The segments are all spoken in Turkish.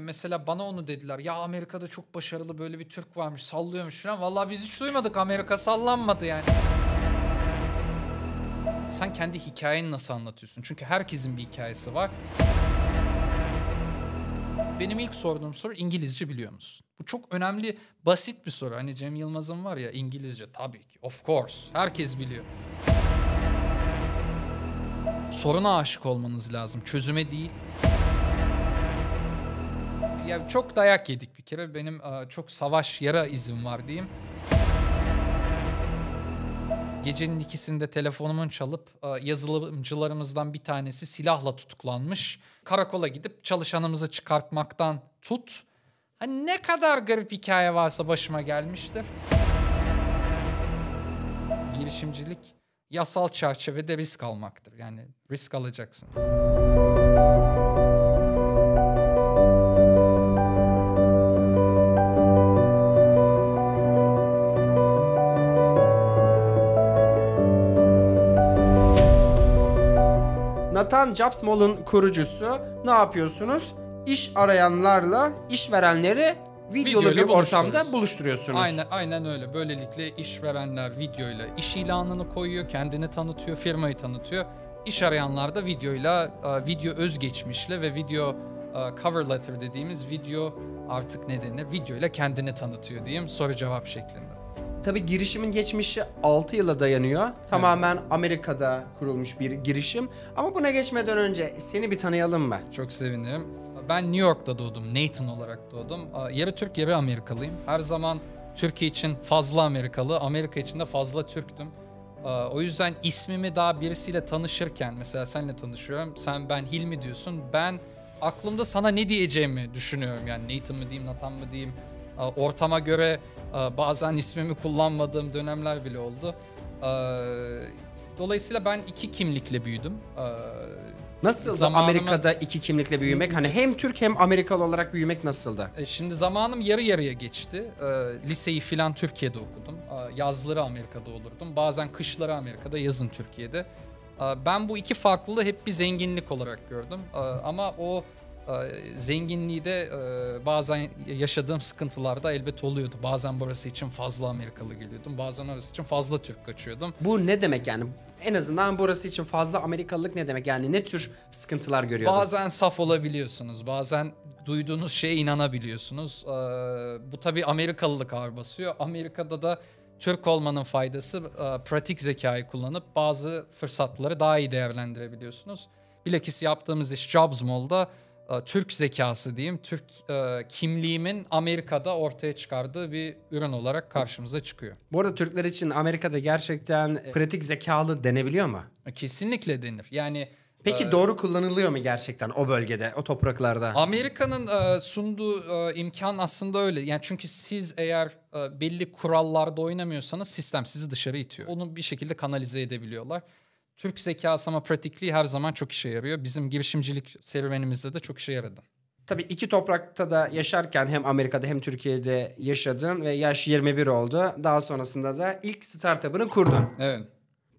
Mesela bana onu dediler. Ya Amerika'da çok başarılı böyle bir Türk varmış sallıyormuş falan. Vallahi biz hiç duymadık Amerika sallanmadı yani. Sen kendi hikayeni nasıl anlatıyorsun? Çünkü herkesin bir hikayesi var. Benim ilk sorduğum soru İngilizce biliyor musun? Bu çok önemli, basit bir soru. Hani Cem Yılmaz'ın var ya İngilizce tabii ki. Of course. Herkes biliyor. Soruna aşık olmanız lazım, çözüme değil ya çok dayak yedik bir kere. Benim çok savaş yara izim var diyeyim. Gecenin ikisinde telefonumun çalıp yazılımcılarımızdan bir tanesi silahla tutuklanmış. Karakola gidip çalışanımızı çıkartmaktan tut. Hani ne kadar garip hikaye varsa başıma gelmiştir. Girişimcilik yasal çerçevede risk almaktır. Yani risk alacaksınız. Atan Jobsmall'ın kurucusu ne yapıyorsunuz? İş arayanlarla işverenleri videolu video bir ortamda buluşturuyorsunuz. Aynen, aynen öyle. Böylelikle işverenler videoyla iş ilanını koyuyor, kendini tanıtıyor, firmayı tanıtıyor. İş arayanlar da videoyla, e, video özgeçmişle ve video e, cover letter dediğimiz video artık ne denir? Videoyla kendini tanıtıyor diyeyim soru cevap şeklinde. Tabi girişimin geçmişi 6 yıla dayanıyor. Tamamen Amerika'da kurulmuş bir girişim. Ama buna geçmeden önce seni bir tanıyalım mı? Çok sevinirim. Ben New York'ta doğdum. Nathan olarak doğdum. Yarı Türk, yarı Amerikalıyım. Her zaman Türkiye için fazla Amerikalı, Amerika için de fazla Türktüm. O yüzden ismimi daha birisiyle tanışırken, mesela senle tanışıyorum, sen ben Hilmi diyorsun, ben aklımda sana ne diyeceğimi düşünüyorum. Yani Nathan mı diyeyim, Nathan mı diyeyim, ortama göre bazen ismimi kullanmadığım dönemler bile oldu. Dolayısıyla ben iki kimlikle büyüdüm. Nasıldı zamanımı... Amerika'da iki kimlikle büyümek? Hani hem Türk hem Amerikalı olarak büyümek nasıldı? E, şimdi zamanım yarı yarıya geçti. E, liseyi filan Türkiye'de okudum. Yazları Amerika'da olurdum. Bazen kışları Amerika'da, yazın Türkiye'de. Ben bu iki farklılığı hep bir zenginlik olarak gördüm. Ama o e, zenginliği de e, bazen yaşadığım sıkıntılarda elbet oluyordu. Bazen burası için fazla Amerikalı geliyordum. Bazen orası için fazla Türk kaçıyordum. Bu ne demek yani? En azından burası için fazla Amerikalılık ne demek? Yani ne tür sıkıntılar görüyordun? Bazen saf olabiliyorsunuz. Bazen duyduğunuz şeye inanabiliyorsunuz. E, bu tabii Amerikalılık ağır basıyor. Amerika'da da Türk olmanın faydası pratik zekayı kullanıp bazı fırsatları daha iyi değerlendirebiliyorsunuz. Bilakis yaptığımız iş Jobs Mall'da e, Türk zekası diyeyim, Türk e, kimliğimin Amerika'da ortaya çıkardığı bir ürün olarak karşımıza çıkıyor. Bu arada Türkler için Amerika'da gerçekten pratik zekalı denebiliyor mu? E, kesinlikle denir. Yani Peki doğru kullanılıyor mu gerçekten o bölgede, o topraklarda? Amerika'nın sunduğu imkan aslında öyle. Yani çünkü siz eğer belli kurallarda oynamıyorsanız sistem sizi dışarı itiyor. Onu bir şekilde kanalize edebiliyorlar. Türk zekası ama pratikliği her zaman çok işe yarıyor. Bizim girişimcilik serüvenimizde de çok işe yaradı. Tabii iki toprakta da yaşarken hem Amerika'da hem Türkiye'de yaşadın ve yaş 21 oldu. Daha sonrasında da ilk startup'ını kurdun. Evet.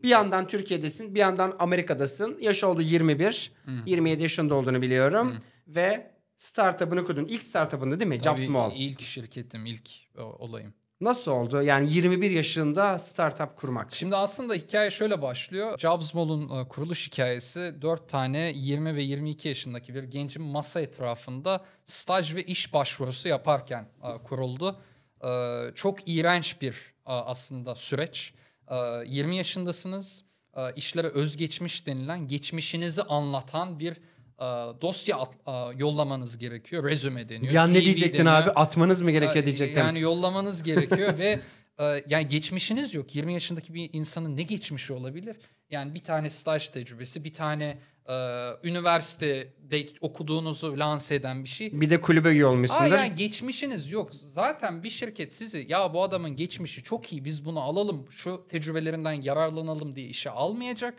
Bir yandan Türkiye'desin, bir yandan Amerika'dasın. Yaş oldu 21. Hmm. 27 yaşında olduğunu biliyorum. Hmm. Ve startup'ını kurdun. İlk startup'ında değil mi? Tabii, Job Small. şirketim, ilk e, olayım. Nasıl oldu? Yani 21 yaşında startup kurmak. Şimdi aslında hikaye şöyle başlıyor. Jobs Mall'un e, kuruluş hikayesi 4 tane 20 ve 22 yaşındaki bir gencin masa etrafında staj ve iş başvurusu yaparken e, kuruldu. E, çok iğrenç bir aslında süreç. 20 yaşındasınız. İşlere özgeçmiş denilen geçmişinizi anlatan bir dosya yollamanız gerekiyor. Rezüme deniyor. Bir ne diyecektin deniyor. abi? Atmanız mı gerekiyor e, diyecektim. Yani yollamanız gerekiyor ve e, yani geçmişiniz yok. 20 yaşındaki bir insanın ne geçmişi olabilir? Yani bir tane staj tecrübesi, bir tane e, üniversitede okuduğunuzu lanse eden bir şey. Bir de kulübe üye olmuşsundur. Aa, yani geçmişiniz yok. Zaten bir şirket sizi ya bu adamın geçmişi çok iyi biz bunu alalım şu tecrübelerinden yararlanalım diye işe almayacak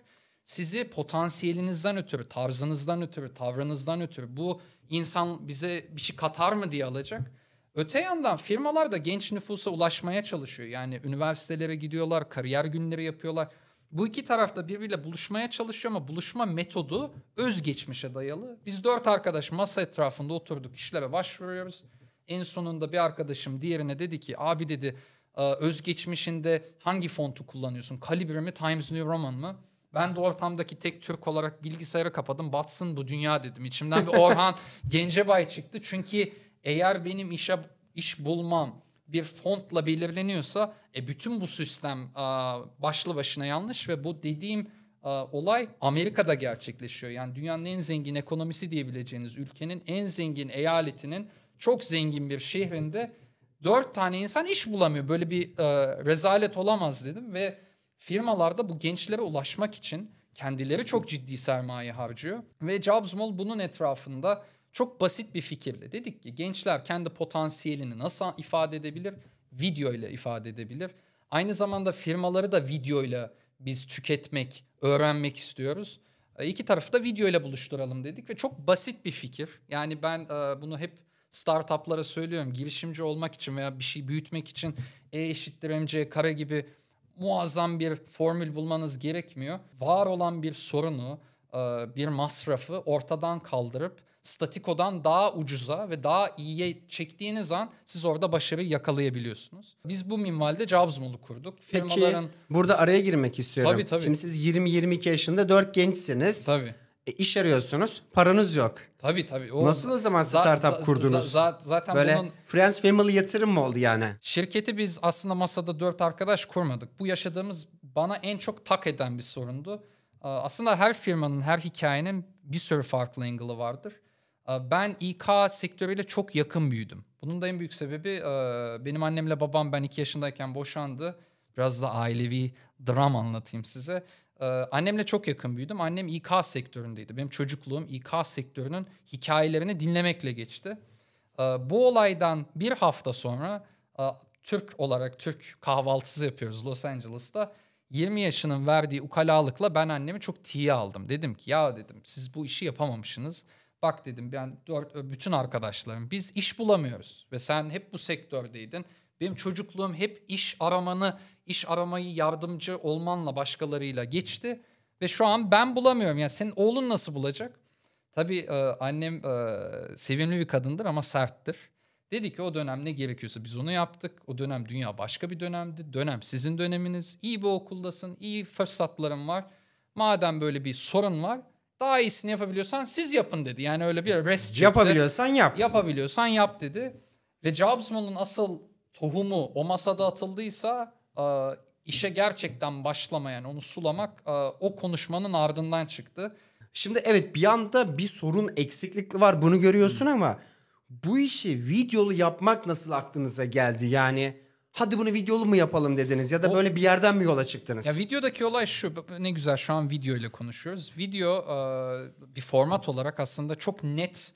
sizi potansiyelinizden ötürü, tarzınızdan ötürü, tavrınızdan ötürü bu insan bize bir şey katar mı diye alacak. Öte yandan firmalar da genç nüfusa ulaşmaya çalışıyor. Yani üniversitelere gidiyorlar, kariyer günleri yapıyorlar. Bu iki tarafta birbiriyle buluşmaya çalışıyor ama buluşma metodu özgeçmişe dayalı. Biz dört arkadaş masa etrafında oturduk işlere başvuruyoruz. En sonunda bir arkadaşım diğerine dedi ki abi dedi özgeçmişinde hangi fontu kullanıyorsun? Kalibre mi Times New Roman mı? Ben de ortamdaki tek Türk olarak bilgisayarı kapadım. Batsın bu dünya dedim. İçimden bir Orhan Gencebay çıktı. Çünkü eğer benim işe iş bulmam bir fontla belirleniyorsa e, bütün bu sistem a, başlı başına yanlış ve bu dediğim a, olay Amerika'da gerçekleşiyor. Yani dünyanın en zengin ekonomisi diyebileceğiniz ülkenin en zengin eyaletinin çok zengin bir şehrinde dört tane insan iş bulamıyor. Böyle bir a, e, rezalet olamaz dedim ve Firmalarda bu gençlere ulaşmak için kendileri çok ciddi sermaye harcıyor ve Jobs Mall bunun etrafında çok basit bir fikirle dedik ki gençler kendi potansiyelini nasıl ifade edebilir? Video ile ifade edebilir. Aynı zamanda firmaları da video ile biz tüketmek, öğrenmek istiyoruz. E, iki tarafı da video ile buluşturalım dedik ve çok basit bir fikir. Yani ben e, bunu hep startuplara söylüyorum. Girişimci olmak için veya bir şey büyütmek için E eşittir MC kare gibi muazzam bir formül bulmanız gerekmiyor. Var olan bir sorunu, e, bir masrafı ortadan kaldırıp statikodan daha ucuza ve daha iyiye çektiğiniz an siz orada başarıyı yakalayabiliyorsunuz. Biz bu minvalde Jobs Mall'u kurduk. Firmaların... Peki burada araya girmek istiyorum. Tabii tabii. Şimdi siz 20-22 yaşında 4 gençsiniz. Tabii. E iş arıyorsunuz, paranız yok. Tabii tabii. O Nasıl o zaman startup za, kurdunuz? Za, za, zaten Böyle bunun... Friends Family yatırım mı oldu yani? Şirketi biz aslında masada dört arkadaş kurmadık. Bu yaşadığımız bana en çok tak eden bir sorundu. Aslında her firmanın, her hikayenin bir sürü farklı angle'ı vardır. Ben İK sektörüyle çok yakın büyüdüm. Bunun da en büyük sebebi benim annemle babam ben iki yaşındayken boşandı. Biraz da ailevi dram anlatayım size. Ee, annemle çok yakın büyüdüm. Annem İK sektöründeydi. Benim çocukluğum İK sektörünün hikayelerini dinlemekle geçti. Ee, bu olaydan bir hafta sonra e, Türk olarak Türk kahvaltısı yapıyoruz Los Angeles'ta. 20 yaşının verdiği ukalalıkla ben annemi çok tiye aldım. Dedim ki ya dedim siz bu işi yapamamışsınız. Bak dedim ben dört, e, bütün arkadaşlarım biz iş bulamıyoruz ve sen hep bu sektördeydin. Benim çocukluğum hep iş aramanı, iş aramayı yardımcı olmanla başkalarıyla geçti. Ve şu an ben bulamıyorum. Yani senin oğlun nasıl bulacak? Tabii e, annem e, sevimli bir kadındır ama serttir. Dedi ki o dönem ne gerekiyorsa biz onu yaptık. O dönem dünya başka bir dönemdi. Dönem sizin döneminiz. İyi bir okuldasın. iyi fırsatların var. Madem böyle bir sorun var daha iyisini yapabiliyorsan siz yapın dedi. Yani öyle bir rest Yapabiliyorsan yap. Yapabiliyorsan yap dedi. Ve Jobsman'ın asıl tohumu o masada atıldıysa e, işe gerçekten başlamayan onu sulamak e, o konuşmanın ardından çıktı. Şimdi evet bir anda bir sorun eksiklik var bunu görüyorsun ama bu işi videolu yapmak nasıl aklınıza geldi? Yani hadi bunu videolu mu yapalım dediniz ya da o, böyle bir yerden mi yola çıktınız? Ya videodaki olay şu ne güzel şu an video ile konuşuyoruz. Video e, bir format olarak aslında çok net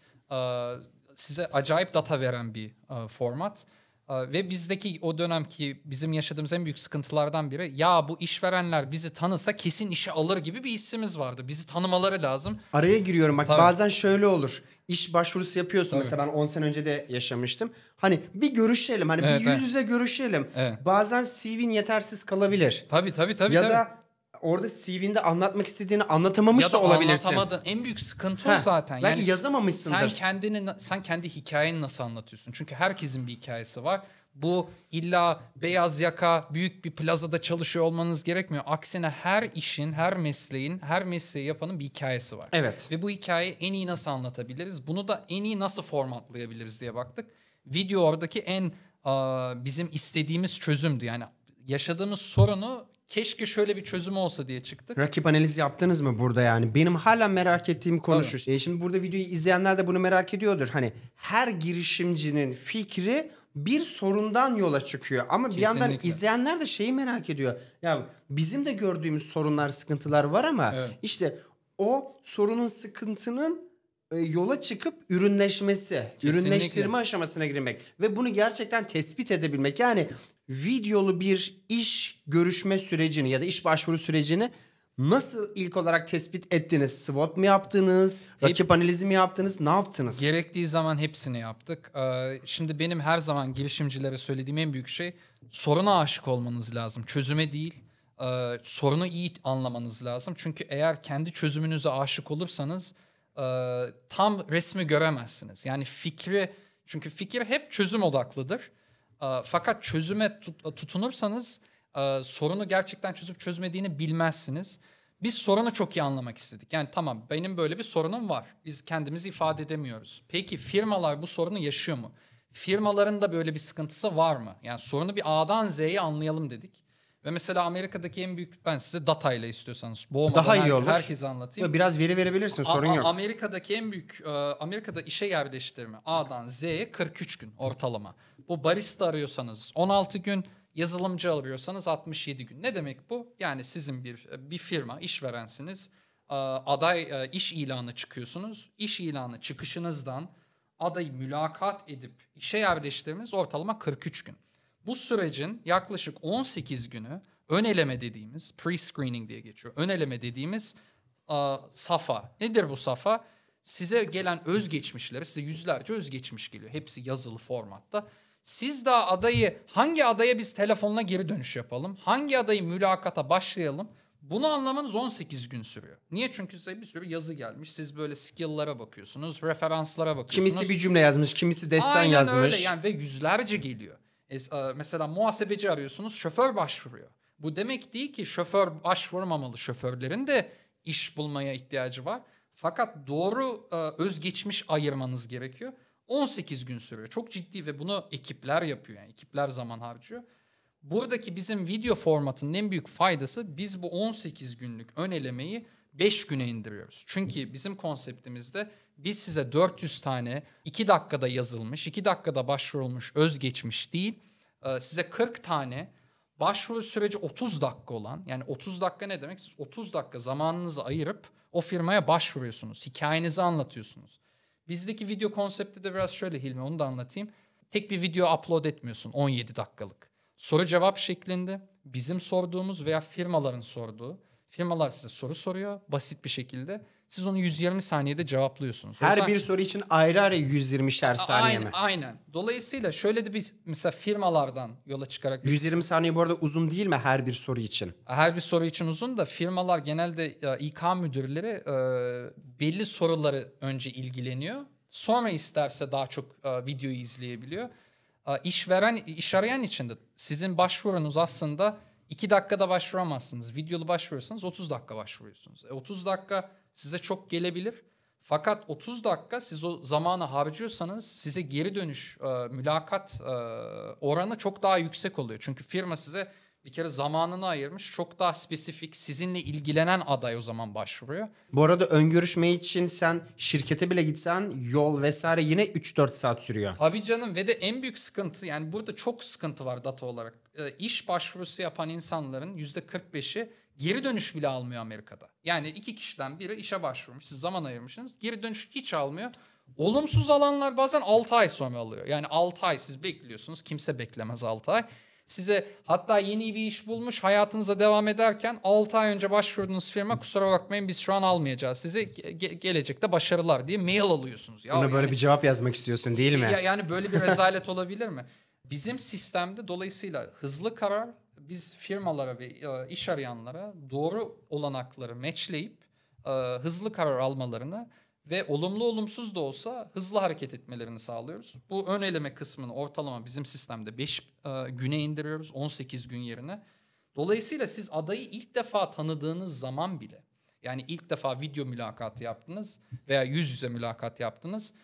size acayip data veren bir format. Ee, ve bizdeki o dönemki bizim yaşadığımız en büyük sıkıntılardan biri ya bu işverenler bizi tanısa kesin işe alır gibi bir hissimiz vardı. Bizi tanımaları lazım. Araya giriyorum bak Tabii. bazen şöyle olur. İş başvurusu yapıyorsun Tabii. mesela ben 10 sene önce de yaşamıştım. Hani bir görüşelim hani evet, bir yüz yüze görüşelim. Evet. Bazen CV'nin yetersiz kalabilir. Tabii tabii tabii. Ya tabii. da orada CV'nde anlatmak istediğini anlatamamış ya da, da olabilirsin. Anlatamadın. En büyük sıkıntı Heh, o zaten. Belki yani yazamamışsındır. Sen kendini sen kendi hikayeni nasıl anlatıyorsun? Çünkü herkesin bir hikayesi var. Bu illa beyaz yaka büyük bir plazada çalışıyor olmanız gerekmiyor. Aksine her işin, her mesleğin, her mesleği yapanın bir hikayesi var. Evet. Ve bu hikayeyi en iyi nasıl anlatabiliriz? Bunu da en iyi nasıl formatlayabiliriz diye baktık. Video oradaki en bizim istediğimiz çözümdü. Yani yaşadığımız sorunu keşke şöyle bir çözüm olsa diye çıktık. Rakip analiz yaptınız mı burada yani? Benim hala merak ettiğim konu şu. E şimdi burada videoyu izleyenler de bunu merak ediyordur. Hani her girişimcinin fikri bir sorundan yola çıkıyor. Ama Kesinlikle. bir yandan izleyenler de şeyi merak ediyor. Ya bizim de gördüğümüz sorunlar, sıkıntılar var ama evet. işte o sorunun, sıkıntının e, yola çıkıp ürünleşmesi, Kesinlikle. ürünleştirme aşamasına girmek ve bunu gerçekten tespit edebilmek. Yani videolu bir iş görüşme sürecini ya da iş başvuru sürecini nasıl ilk olarak tespit ettiniz? SWOT mu yaptınız? Hep, rakip analizi mi yaptınız? Ne yaptınız? Gerektiği zaman hepsini yaptık. Ee, şimdi benim her zaman girişimcilere söylediğim en büyük şey soruna aşık olmanız lazım. Çözüme değil. E, sorunu iyi anlamanız lazım. Çünkü eğer kendi çözümünüze aşık olursanız e, tam resmi göremezsiniz. Yani fikri çünkü fikir hep çözüm odaklıdır. Fakat çözüme e, tutunursanız e, sorunu gerçekten çözüp çözmediğini bilmezsiniz. Biz sorunu çok iyi anlamak istedik. Yani tamam benim böyle bir sorunum var. Biz kendimizi ifade edemiyoruz. Peki firmalar bu sorunu yaşıyor mu? Firmaların da böyle bir sıkıntısı var mı? Yani sorunu bir A'dan Z'ye anlayalım dedik. Ve mesela Amerika'daki en büyük ben size datayla istiyorsanız boğmadan Daha iyi olur. herkese anlatayım. biraz veri verebilirsin sorun yok. Amerika'daki en büyük e, Amerika'da işe yerleştirme A'dan Z'ye 43 gün ortalama. Bu barista arıyorsanız 16 gün, yazılımcı arıyorsanız 67 gün. Ne demek bu? Yani sizin bir bir firma, işverensiniz, aday e, iş ilanı çıkıyorsunuz. İş ilanı çıkışınızdan adayı mülakat edip işe yerleştirmeniz ortalama 43 gün. Bu sürecin yaklaşık 18 günü ön eleme dediğimiz pre-screening diye geçiyor. Ön eleme dediğimiz safa. Nedir bu safa? Size gelen özgeçmişleri, size yüzlerce özgeçmiş geliyor. Hepsi yazılı formatta. Siz daha adayı hangi adaya biz telefonla geri dönüş yapalım? Hangi adayı mülakata başlayalım? Bunu anlamanız 18 gün sürüyor. Niye? Çünkü size bir sürü yazı gelmiş. Siz böyle skill'lara bakıyorsunuz, referanslara bakıyorsunuz. Kimisi bir cümle yazmış, kimisi destan Aynen yazmış. Aynen öyle yani ve yüzlerce geliyor. E, mesela muhasebeci arıyorsunuz, şoför başvuruyor. Bu demek değil ki şoför başvurmamalı. Şoförlerin de iş bulmaya ihtiyacı var. Fakat doğru e, özgeçmiş ayırmanız gerekiyor. 18 gün sürüyor. Çok ciddi ve bunu ekipler yapıyor yani ekipler zaman harcıyor. Buradaki bizim video formatının en büyük faydası biz bu 18 günlük ön elemeyi 5 güne indiriyoruz. Çünkü bizim konseptimizde biz size 400 tane 2 dakikada yazılmış, 2 dakikada başvurulmuş, özgeçmiş değil. E, size 40 tane başvuru süreci 30 dakika olan yani 30 dakika ne demek? Siz 30 dakika zamanınızı ayırıp o firmaya başvuruyorsunuz. Hikayenizi anlatıyorsunuz. Bizdeki video konsepti de biraz şöyle Hilmi onu da anlatayım. Tek bir video upload etmiyorsun 17 dakikalık. Soru cevap şeklinde bizim sorduğumuz veya firmaların sorduğu. Firmalar size soru soruyor basit bir şekilde siz onu 120 saniyede cevaplıyorsunuz. Her yüzden... bir soru için ayrı ayrı 120'şer saniye aynen, mi? Aynen. Dolayısıyla şöyle de bir mesela firmalardan yola çıkarak... 120 biz... saniye bu arada uzun değil mi her bir soru için? Her bir soru için uzun da firmalar genelde İK müdürleri e, belli soruları önce ilgileniyor. Sonra isterse daha çok e, videoyu izleyebiliyor. E, işveren, iş arayan için de sizin başvurunuz aslında 2 dakikada başvuramazsınız. Videolu başvuruyorsanız 30 dakika başvuruyorsunuz. E 30 dakika size çok gelebilir. Fakat 30 dakika siz o zamanı harcıyorsanız size geri dönüş, e, mülakat e, oranı çok daha yüksek oluyor. Çünkü firma size bir kere zamanını ayırmış. Çok daha spesifik sizinle ilgilenen aday o zaman başvuruyor. Bu arada ön görüşme için sen şirkete bile gitsen yol vesaire yine 3-4 saat sürüyor. Tabii canım ve de en büyük sıkıntı yani burada çok sıkıntı var data olarak. E, iş başvurusu yapan insanların %45'i Geri dönüş bile almıyor Amerika'da. Yani iki kişiden biri işe başvurmuş. Siz zaman ayırmışsınız. Geri dönüş hiç almıyor. Olumsuz alanlar bazen 6 ay sonra alıyor. Yani 6 ay siz bekliyorsunuz. Kimse beklemez 6 ay. Size hatta yeni bir iş bulmuş hayatınıza devam ederken 6 ay önce başvurduğunuz firma kusura bakmayın biz şu an almayacağız sizi ge- gelecekte başarılar diye mail alıyorsunuz. Ya Buna böyle yani, bir cevap yazmak istiyorsun değil mi? Ya, yani böyle bir rezalet olabilir mi? Bizim sistemde dolayısıyla hızlı karar, biz firmalara ve e, iş arayanlara doğru olanakları meçleyip e, hızlı karar almalarını ve olumlu olumsuz da olsa hızlı hareket etmelerini sağlıyoruz. Bu ön eleme kısmını ortalama bizim sistemde 5 e, güne indiriyoruz 18 gün yerine. Dolayısıyla siz adayı ilk defa tanıdığınız zaman bile yani ilk defa video mülakatı yaptınız veya yüz yüze mülakat yaptınız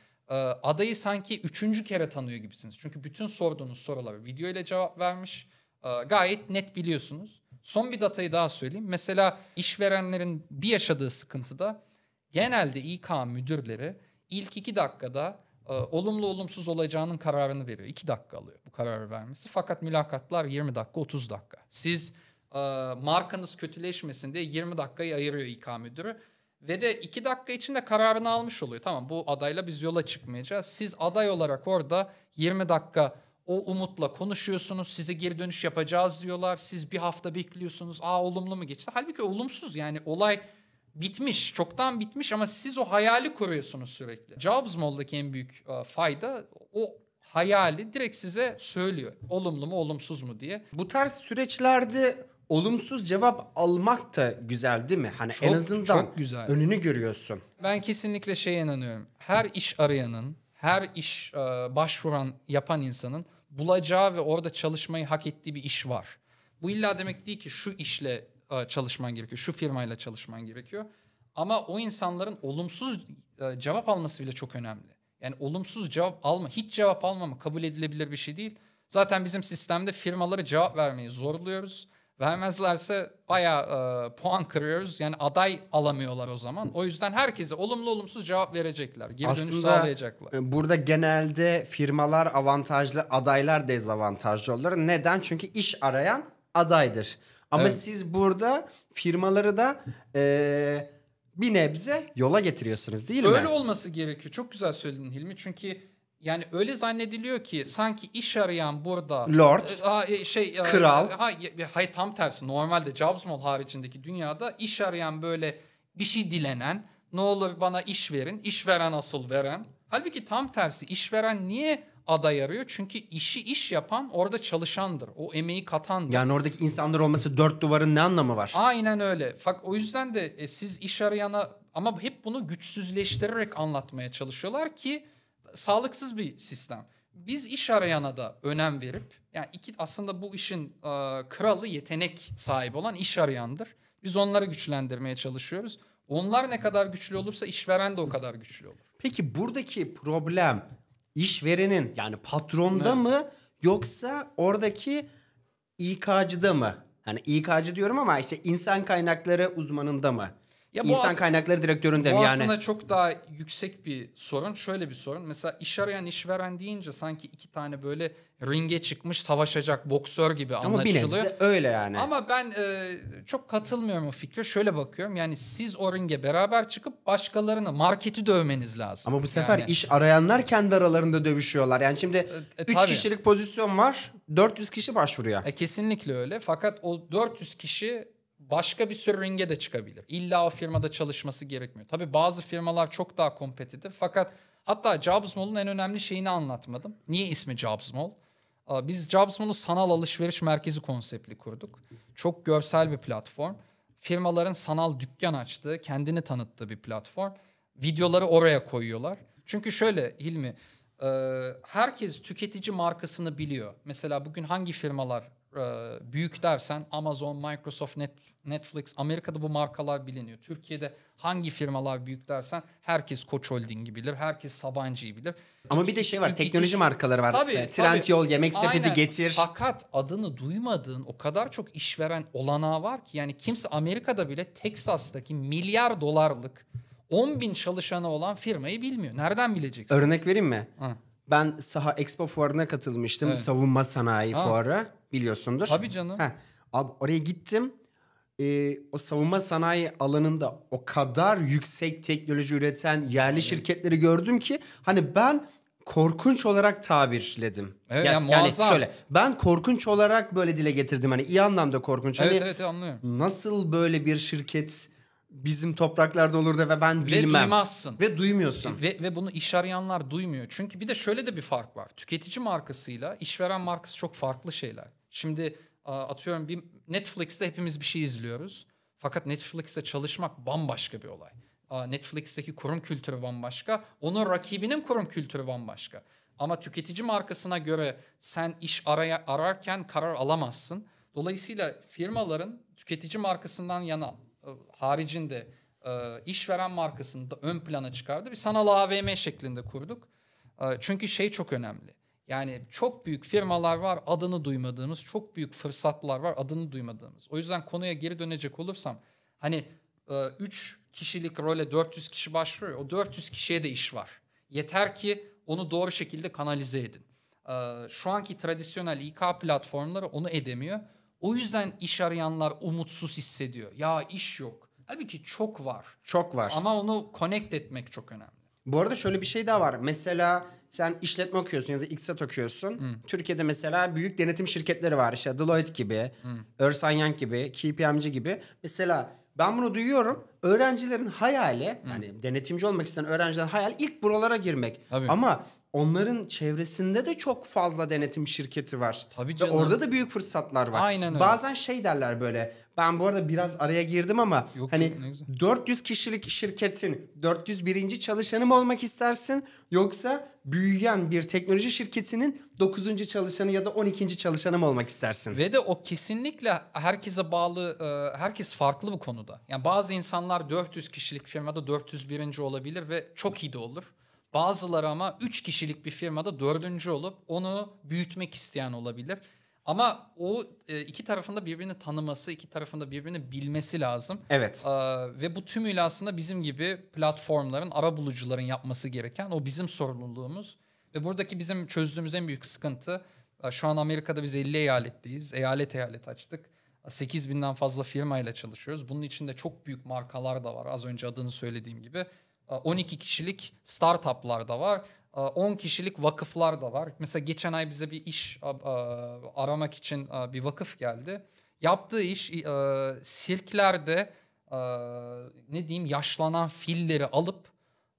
adayı sanki üçüncü kere tanıyor gibisiniz. Çünkü bütün sorduğunuz soruları video ile cevap vermiş ee, gayet net biliyorsunuz. Son bir datayı daha söyleyeyim. Mesela işverenlerin bir yaşadığı sıkıntıda genelde İK müdürleri ilk iki dakikada e, olumlu olumsuz olacağının kararını veriyor. İki dakika alıyor bu kararı vermesi. Fakat mülakatlar 20 dakika 30 dakika. Siz e, markanız kötüleşmesin diye 20 dakikayı ayırıyor İK müdürü. Ve de iki dakika içinde kararını almış oluyor. Tamam bu adayla biz yola çıkmayacağız. Siz aday olarak orada 20 dakika o umutla konuşuyorsunuz, size geri dönüş yapacağız diyorlar. Siz bir hafta bekliyorsunuz. Aa olumlu mu geçti? Halbuki olumsuz yani olay bitmiş, çoktan bitmiş ama siz o hayali koruyorsunuz sürekli. Jobs Mall'daki en büyük e, fayda o hayali direkt size söylüyor. Olumlu mu, olumsuz mu diye. Bu tarz süreçlerde olumsuz cevap almak da güzel değil mi? Hani çok, en azından çok güzel. önünü görüyorsun. Ben kesinlikle şeye inanıyorum. Her iş arayanın, her iş e, başvuran yapan insanın bulacağı ve orada çalışmayı hak ettiği bir iş var. Bu illa demek değil ki şu işle e, çalışman gerekiyor, şu firmayla çalışman gerekiyor. Ama o insanların olumsuz e, cevap alması bile çok önemli. Yani olumsuz cevap alma, hiç cevap almama kabul edilebilir bir şey değil. Zaten bizim sistemde firmaları cevap vermeyi zorluyoruz. Vermezlerse bayağı e, puan kırıyoruz. Yani aday alamıyorlar o zaman. O yüzden herkese olumlu olumsuz cevap verecekler. Geri Aslında, dönüş sağlayacaklar. E, burada genelde firmalar avantajlı, adaylar dezavantajlı olur. Neden? Çünkü iş arayan adaydır. Ama evet. siz burada firmaları da e, bir nebze yola getiriyorsunuz değil Öyle mi? Öyle olması gerekiyor. Çok güzel söyledin Hilmi. Çünkü yani öyle zannediliyor ki sanki iş arayan burada Lord, e, e şey e, kral. E, ha, e, hayır tam tersi. Normalde Jobs Mall haricindeki dünyada iş arayan böyle bir şey dilenen, ne olur bana iş verin, iş veren asıl veren. Halbuki tam tersi iş veren niye aday arıyor? Çünkü işi iş yapan orada çalışandır. O emeği katandır. Yani oradaki insanlar olması dört duvarın ne anlamı var? Aynen öyle. Fak o yüzden de e, siz iş arayana ama hep bunu güçsüzleştirerek anlatmaya çalışıyorlar ki sağlıksız bir sistem. Biz iş arayana da önem verip yani iki aslında bu işin e, kralı yetenek sahibi olan iş arayandır. Biz onları güçlendirmeye çalışıyoruz. Onlar ne kadar güçlü olursa işveren de o kadar güçlü olur. Peki buradaki problem işverenin yani patronda evet. mı yoksa oradaki İK'cıda mı? Hani İK'cı diyorum ama işte insan kaynakları uzmanında mı? Ya bu İnsan kaynakları direktöründem yani. Bu aslında çok daha yüksek bir sorun. Şöyle bir sorun. Mesela iş arayan işveren deyince sanki iki tane böyle ringe çıkmış savaşacak boksör gibi anlaşılıyor. Ama bir öyle yani. Ama ben e, çok katılmıyorum o fikre. Şöyle bakıyorum yani siz o ringe beraber çıkıp başkalarını marketi dövmeniz lazım. Ama bu sefer yani. iş arayanlar kendi aralarında dövüşüyorlar. Yani şimdi 3 e, e, kişilik pozisyon var 400 kişi başvuruyor. E, kesinlikle öyle fakat o 400 kişi başka bir sürü ringe de çıkabilir. İlla o firmada çalışması gerekmiyor. Tabii bazı firmalar çok daha kompetitif fakat hatta Jobs Mall'un en önemli şeyini anlatmadım. Niye ismi Jobs Mall? Biz Jobs Mall'u sanal alışveriş merkezi konseptli kurduk. Çok görsel bir platform. Firmaların sanal dükkan açtığı, kendini tanıttığı bir platform. Videoları oraya koyuyorlar. Çünkü şöyle Hilmi, ıı, herkes tüketici markasını biliyor. Mesela bugün hangi firmalar e, büyük dersen Amazon, Microsoft, Netflix, Amerika'da bu markalar biliniyor. Türkiye'de hangi firmalar büyük dersen herkes Koç Holding'i bilir, herkes Sabancı'yı bilir. Ama bir de şey var, teknoloji İki, markaları var. Tabii, Trend tabii. yol, yemek sepeti, getir. Fakat adını duymadığın o kadar çok işveren olanağı var ki yani kimse Amerika'da bile Texas'taki milyar dolarlık 10 bin çalışanı olan firmayı bilmiyor. Nereden bileceksin? Örnek vereyim mi? Hı ben saha expo fuarına katılmıştım. Evet. Savunma sanayi ha. fuarı biliyorsundur. Tabii canım. Heh. Abi oraya gittim. Ee, o savunma sanayi alanında o kadar yüksek teknoloji üreten yerli evet. şirketleri gördüm ki hani ben korkunç olarak tabirledim. Evet yani, yani muazzam. Yani şöyle ben korkunç olarak böyle dile getirdim hani iyi anlamda korkunç. Evet hani, evet anlıyorum. Nasıl böyle bir şirket bizim topraklarda olur da ve ben bilmem. Ve duymazsın. Ve duymuyorsun. Ve, ve bunu iş arayanlar duymuyor. Çünkü bir de şöyle de bir fark var. Tüketici markasıyla işveren markası çok farklı şeyler. Şimdi atıyorum bir Netflix'te hepimiz bir şey izliyoruz. Fakat Netflix'te çalışmak bambaşka bir olay. Netflix'teki kurum kültürü bambaşka. Onun rakibinin kurum kültürü bambaşka. Ama tüketici markasına göre sen iş araya, ararken karar alamazsın. Dolayısıyla firmaların tüketici markasından yana e, haricinde e, işveren markasını da ön plana çıkardı. Bir sanal AVM şeklinde kurduk. E, çünkü şey çok önemli. Yani çok büyük firmalar var adını duymadığımız, çok büyük fırsatlar var adını duymadığımız. O yüzden konuya geri dönecek olursam hani 3 kişilik role 400 kişi başvuruyor. O 400 kişiye de iş var. Yeter ki onu doğru şekilde kanalize edin. Şu anki tradisyonel İK platformları onu edemiyor. O yüzden iş arayanlar umutsuz hissediyor. Ya iş yok. Halbuki çok var. Çok var. Ama onu connect etmek çok önemli. Bu arada şöyle bir şey daha var. Mesela sen işletme okuyorsun ya da iktisat okuyorsun. Hmm. Türkiye'de mesela büyük denetim şirketleri var. İşte Deloitte gibi, hmm. Ernst Young gibi, KPMG gibi. Mesela ben bunu duyuyorum. Öğrencilerin hayali, hmm. hani denetimci olmak isteyen öğrencilerin hayal ilk buralara girmek. Tabii. Ama onların çevresinde de çok fazla denetim şirketi var. Tabii canım. Ve orada da büyük fırsatlar var. Aynen öyle. Bazen şey derler böyle. Ben bu arada biraz araya girdim ama Yok, hani canım, 400 kişilik şirketin 401. çalışanı mı olmak istersin yoksa büyüyen bir teknoloji şirketinin 9. çalışanı ya da 12. çalışanı mı olmak istersin? Ve de o kesinlikle herkese bağlı e, herkes farklı bu konuda. Yani bazı insanlar 400 kişilik firmada 401. olabilir ve çok iyi de olur. Bazıları ama 3 kişilik bir firmada dördüncü olup onu büyütmek isteyen olabilir. Ama o e, iki tarafında birbirini tanıması, iki tarafında birbirini bilmesi lazım. Evet. Ee, ve bu tümüyle aslında bizim gibi platformların, ara bulucuların yapması gereken o bizim sorumluluğumuz. Ve buradaki bizim çözdüğümüz en büyük sıkıntı e, şu an Amerika'da biz 50 eyaletteyiz. Eyalet eyalet açtık. 8 binden fazla firmayla çalışıyoruz. Bunun içinde çok büyük markalar da var az önce adını söylediğim gibi. 12 ee, kişilik startuplar da var. 10 ee, kişilik vakıflar da var. Mesela geçen ay bize bir iş e, e, aramak için e, bir vakıf geldi. Yaptığı iş sirklerde ne diyeyim yaşlanan filleri alıp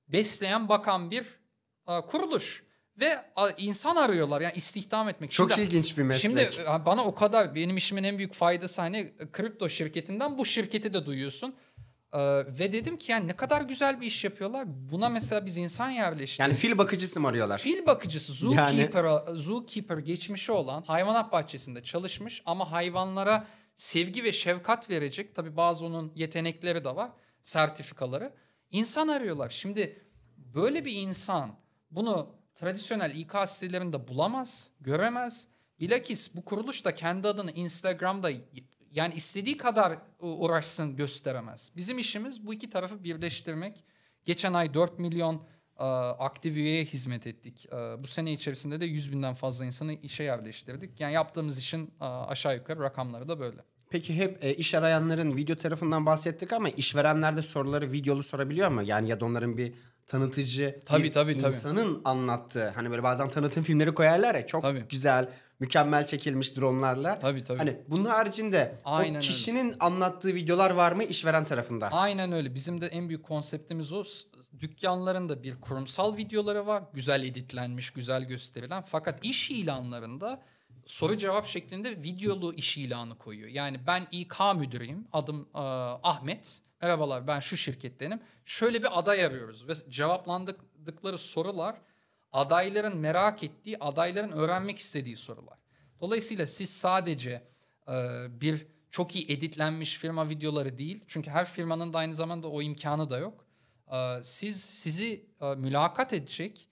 besleyen bakan bir kuruluş ve insan arıyorlar yani istihdam etmek. Çok şimdi, ilginç bir meslek. Şimdi bana o kadar benim işimin en büyük faydası hani kripto şirketinden bu şirketi de duyuyorsun. Ee, ve dedim ki yani ne kadar güzel bir iş yapıyorlar. Buna mesela biz insan yerleştirdik. Yani fil bakıcısı mı arıyorlar? Fil bakıcısı, zookeeper, yani... E, zookeeper geçmişi olan hayvanat bahçesinde çalışmış ama hayvanlara sevgi ve şefkat verecek. tabi bazı onun yetenekleri de var, sertifikaları. İnsan arıyorlar. Şimdi böyle bir insan bunu tradisyonel İK sitelerinde bulamaz, göremez. Bilakis bu kuruluş da kendi adını Instagram'da yani istediği kadar uğraşsın gösteremez. Bizim işimiz bu iki tarafı birleştirmek. Geçen ay 4 milyon e, aktif üyeye hizmet ettik. E, bu sene içerisinde de 100 binden fazla insanı işe yerleştirdik. Yani yaptığımız işin e, aşağı yukarı rakamları da böyle. Peki hep e, iş arayanların video tarafından bahsettik ama işverenler de soruları videolu sorabiliyor mu? Yani ya da onların bir tanıtıcı tabii, bir tabii, insanın tabii. anlattığı hani böyle bazen tanıtım filmleri koyarlar ya çok tabii. güzel mükemmel çekilmiş dronlarla. Tabii tabii. Hani bunun haricinde Aynen o kişinin öyle. anlattığı videolar var mı işveren tarafında? Aynen öyle. Bizim de en büyük konseptimiz o. Dükkanlarında bir kurumsal videoları var. Güzel editlenmiş, güzel gösterilen. Fakat iş ilanlarında soru cevap şeklinde videolu iş ilanı koyuyor. Yani ben İK müdürüyüm. Adım e, Ahmet Merhabalar ben şu şirkettenim. Şöyle bir aday arıyoruz ve cevaplandıkları sorular adayların merak ettiği, adayların öğrenmek istediği sorular. Dolayısıyla siz sadece e, bir çok iyi editlenmiş firma videoları değil. Çünkü her firmanın da aynı zamanda o imkanı da yok. E, siz sizi e, mülakat edecek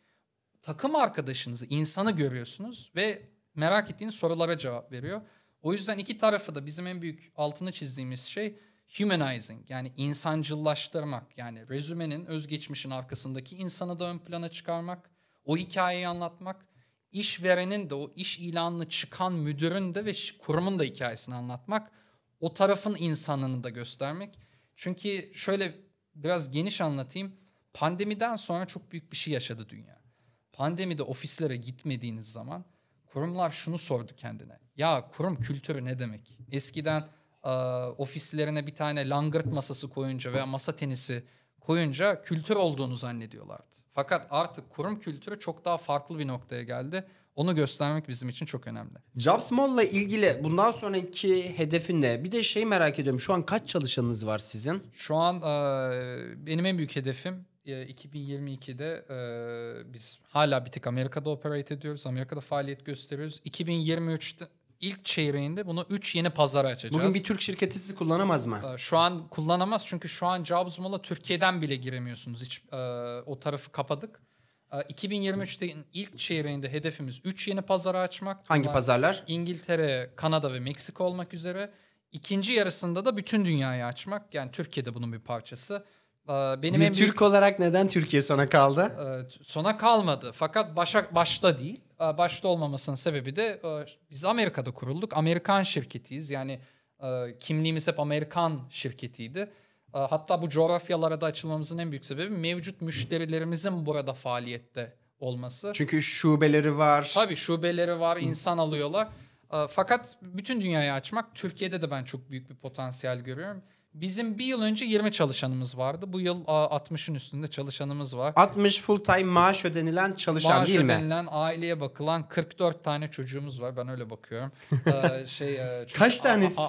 takım arkadaşınızı, insanı görüyorsunuz ve merak ettiğiniz sorulara cevap veriyor. O yüzden iki tarafı da bizim en büyük altını çizdiğimiz şey humanizing yani insancıllaştırmak yani rezümenin özgeçmişin arkasındaki insanı da ön plana çıkarmak, o hikayeyi anlatmak, işverenin de o iş ilanını çıkan müdürün de ve kurumun da hikayesini anlatmak, o tarafın insanını da göstermek. Çünkü şöyle biraz geniş anlatayım. Pandemiden sonra çok büyük bir şey yaşadı dünya. Pandemide ofislere gitmediğiniz zaman kurumlar şunu sordu kendine. Ya kurum kültürü ne demek? Eskiden e, ofislerine bir tane langırt masası koyunca veya masa tenisi koyunca kültür olduğunu zannediyorlardı. Fakat artık kurum kültürü çok daha farklı bir noktaya geldi. Onu göstermek bizim için çok önemli. Jobs Mall'la ilgili bundan sonraki hedefin ne? Bir de şey merak ediyorum. Şu an kaç çalışanınız var sizin? Şu an e, benim en büyük hedefim 2022'de e, e, biz hala bir tek Amerika'da operate ediyoruz. Amerika'da faaliyet gösteriyoruz. 2023'te ilk çeyreğinde bunu 3 yeni pazara açacağız. Bugün bir Türk şirketi sizi kullanamaz mı? Ee, şu an kullanamaz çünkü şu an Jobs Mall'a Türkiye'den bile giremiyorsunuz. Hiç e, o tarafı kapadık. 2023'te ee, ilk çeyreğinde hedefimiz 3 yeni pazarı açmak. Hangi pazarlar? İngiltere, Kanada ve Meksika olmak üzere. İkinci yarısında da bütün dünyayı açmak. Yani Türkiye'de bunun bir parçası. Ee, benim bir en büyük... Türk olarak neden Türkiye sona kaldı? Ee, sona kalmadı. Fakat başa, başta değil. E, başta olmamasının sebebi de e, biz Amerika'da kurulduk. Amerikan şirketiyiz. Yani e, kimliğimiz hep Amerikan şirketiydi. Hatta bu coğrafyalara da açılmamızın en büyük sebebi mevcut müşterilerimizin burada faaliyette olması. Çünkü şubeleri var. Tabii şubeleri var, insan alıyorlar. Fakat bütün dünyaya açmak, Türkiye'de de ben çok büyük bir potansiyel görüyorum. Bizim bir yıl önce 20 çalışanımız vardı. Bu yıl 60'ın üstünde çalışanımız var. 60 full time maaş ödenilen çalışan maaş değil mi? Maaş ödenilen aileye bakılan 44 tane çocuğumuz var. Ben öyle bakıyorum. Ee, şey e, Kaç tanesi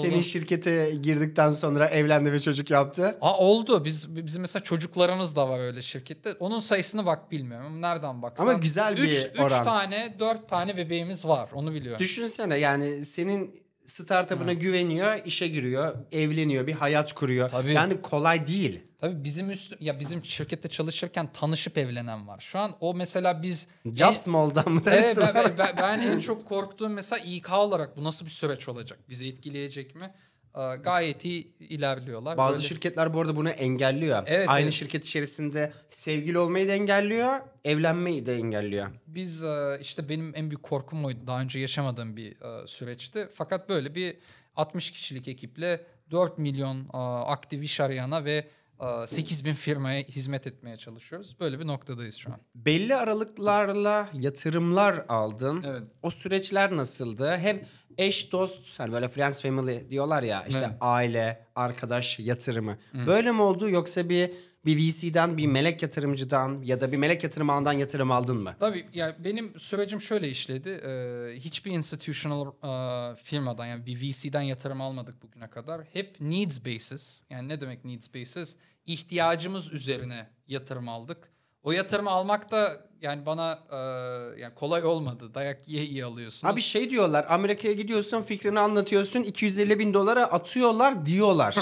senin şirkete girdikten sonra evlendi ve çocuk yaptı? Aa, oldu. Biz bizim mesela çocuklarımız da var öyle şirkette. Onun sayısını bak bilmiyorum. Nereden baksan. Ama güzel bir üç, oran. 3 tane, 4 tane bebeğimiz var. Onu biliyorum. Düşünsene yani senin startup'ına güveniyor, işe giriyor, evleniyor, bir hayat kuruyor. Tabii. Yani kolay değil. Tabii bizim üst ya bizim şirkette çalışırken tanışıp evlenen var. Şu an o mesela biz Jobs e, Mall'dan mı tanıştılar? E, ben, ben, ben en çok korktuğum mesela İK olarak bu nasıl bir süreç olacak? Bizi etkileyecek mi? E, gayet iyi ilerliyorlar. Bazı Böyle... şirketler bu arada bunu engelliyor. Evet, Aynı evet. şirket içerisinde sevgili olmayı da engelliyor, evlenmeyi de engelliyor. Biz e, işte benim en büyük korkum oydu. Daha önce yaşamadığım bir e, süreçti. Fakat böyle bir 60 kişilik ekiple 4 milyon aktif iş arayana ve 8 ee, bin firmaya hizmet etmeye çalışıyoruz. Böyle bir noktadayız şu an. Belli aralıklarla yatırımlar aldın. Evet. O süreçler nasıldı? Hem eş dost hani böyle friends family diyorlar ya işte evet. aile, arkadaş yatırımı. Hı. Böyle mi oldu yoksa bir bir VC'den, bir melek yatırımcıdan ya da bir melek yatırım ağından yatırım aldın mı? Tabii yani benim sürecim şöyle işledi. Ee, hiçbir institutional e, firmadan yani bir VC'den yatırım almadık bugüne kadar. Hep needs basis. Yani ne demek needs basis? İhtiyacımız üzerine yatırım aldık. O yatırımı almak da yani bana e, yani kolay olmadı. Dayak yiye yiye alıyorsun. Abi şey diyorlar Amerika'ya gidiyorsun fikrini anlatıyorsun 250 bin dolara atıyorlar diyorlar.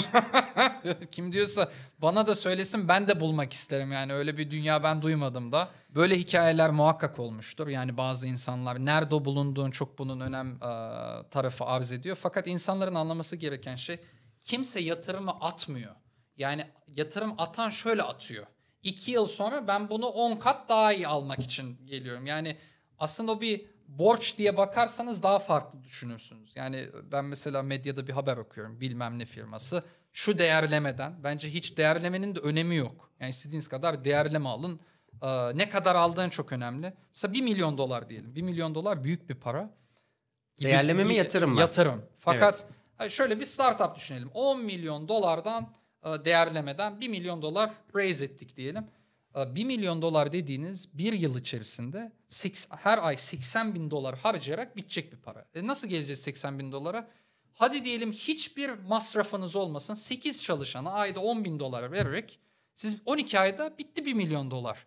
Kim diyorsa bana da söylesin ben de bulmak isterim. Yani öyle bir dünya ben duymadım da. Böyle hikayeler muhakkak olmuştur. Yani bazı insanlar nerede bulunduğun çok bunun önem e, tarafı arz ediyor. Fakat insanların anlaması gereken şey kimse yatırımı atmıyor. Yani yatırım atan şöyle atıyor 2 yıl sonra ben bunu 10 kat daha iyi almak için geliyorum. Yani aslında o bir borç diye bakarsanız daha farklı düşünürsünüz. Yani ben mesela medyada bir haber okuyorum bilmem ne firması. Şu değerlemeden bence hiç değerlemenin de önemi yok. Yani istediğiniz kadar değerleme alın. Ee, ne kadar aldığın çok önemli. Mesela 1 milyon dolar diyelim. 1 milyon dolar büyük bir para. Gibi, değerleme mi yatırım mı? Yatırım. Fakat evet. şöyle bir startup düşünelim. 10 milyon dolardan e, değerlemeden 1 milyon dolar raise ettik diyelim. 1 e, milyon dolar dediğiniz bir yıl içerisinde her ay 80 bin dolar harcayarak bitecek bir para. E nasıl geleceğiz 80 bin dolara? Hadi diyelim hiçbir masrafınız olmasın 8 çalışana ayda 10 bin dolar vererek siz 12 ayda bitti 1 milyon dolar.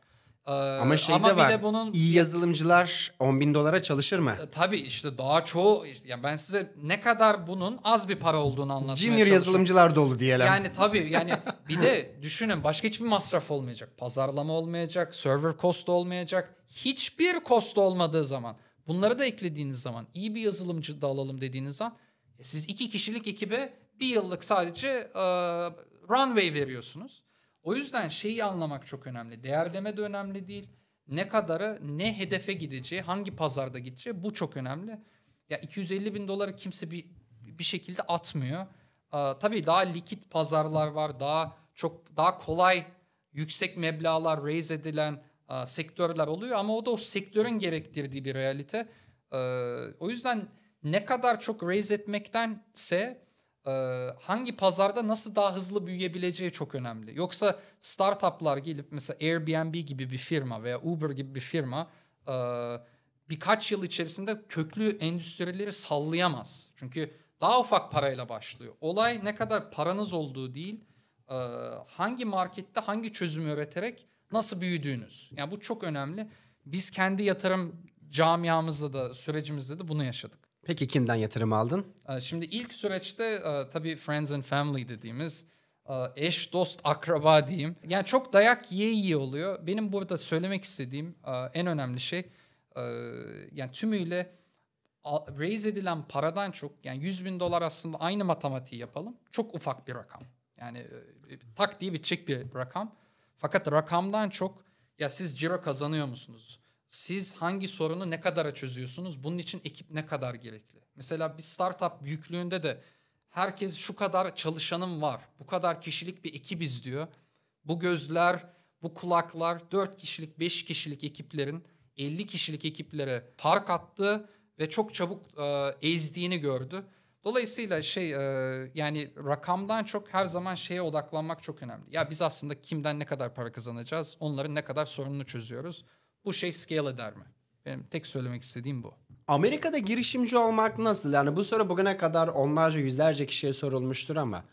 Ee, ama şey ama de var. bunun, iyi yazılımcılar 10 bin dolara çalışır mı? E, tabii işte daha çoğu. Yani ben size ne kadar bunun az bir para olduğunu anlatmaya Junior çalışıyorum. yazılımcılar dolu diyelim. Yani tabii yani bir de düşünün başka hiçbir masraf olmayacak. Pazarlama olmayacak, server cost olmayacak. Hiçbir cost olmadığı zaman bunları da eklediğiniz zaman iyi bir yazılımcı da alalım dediğiniz zaman e, siz iki kişilik ekibe bir yıllık sadece e, runway veriyorsunuz. O yüzden şeyi anlamak çok önemli. Değerleme de önemli değil. Ne kadara, ne hedefe gideceği, hangi pazarda gideceği bu çok önemli. Ya 250 bin doları kimse bir bir şekilde atmıyor. Ee, tabii daha likit pazarlar var, daha çok daha kolay yüksek meblağlar raise edilen e, sektörler oluyor ama o da o sektörün gerektirdiği bir realite. Ee, o yüzden ne kadar çok raise etmektense e, hangi pazarda nasıl daha hızlı büyüyebileceği çok önemli. Yoksa startuplar gelip mesela Airbnb gibi bir firma veya Uber gibi bir firma e, birkaç yıl içerisinde köklü endüstrileri sallayamaz. Çünkü daha ufak parayla başlıyor. Olay ne kadar paranız olduğu değil, e, hangi markette hangi çözümü üreterek nasıl büyüdüğünüz. Yani bu çok önemli. Biz kendi yatırım camiamızda da sürecimizde de bunu yaşadık. Peki kimden yatırım aldın? Ee, şimdi ilk süreçte e, tabii friends and family dediğimiz e, eş, dost, akraba diyeyim. Yani çok dayak ye iyi oluyor. Benim burada söylemek istediğim e, en önemli şey yani tümüyle raise edilen paradan çok yani 100 bin dolar aslında aynı matematiği yapalım. Çok ufak bir rakam. Yani tak diye bitecek bir rakam. Fakat rakamdan çok ya siz ciro kazanıyor musunuz? Siz hangi sorunu ne kadara çözüyorsunuz? Bunun için ekip ne kadar gerekli? Mesela bir startup büyüklüğünde de herkes şu kadar çalışanım var. Bu kadar kişilik bir ekibiz diyor. Bu gözler, bu kulaklar 4 kişilik, 5 kişilik ekiplerin 50 kişilik ekiplere fark attı ve çok çabuk e, ezdiğini gördü. Dolayısıyla şey e, yani rakamdan çok her zaman şeye odaklanmak çok önemli. Ya biz aslında kimden ne kadar para kazanacağız? Onların ne kadar sorununu çözüyoruz? Bu şey scale eder mi? Benim tek söylemek istediğim bu. Amerika'da girişimci olmak nasıl? Yani bu soru bugüne kadar onlarca yüzlerce kişiye sorulmuştur ama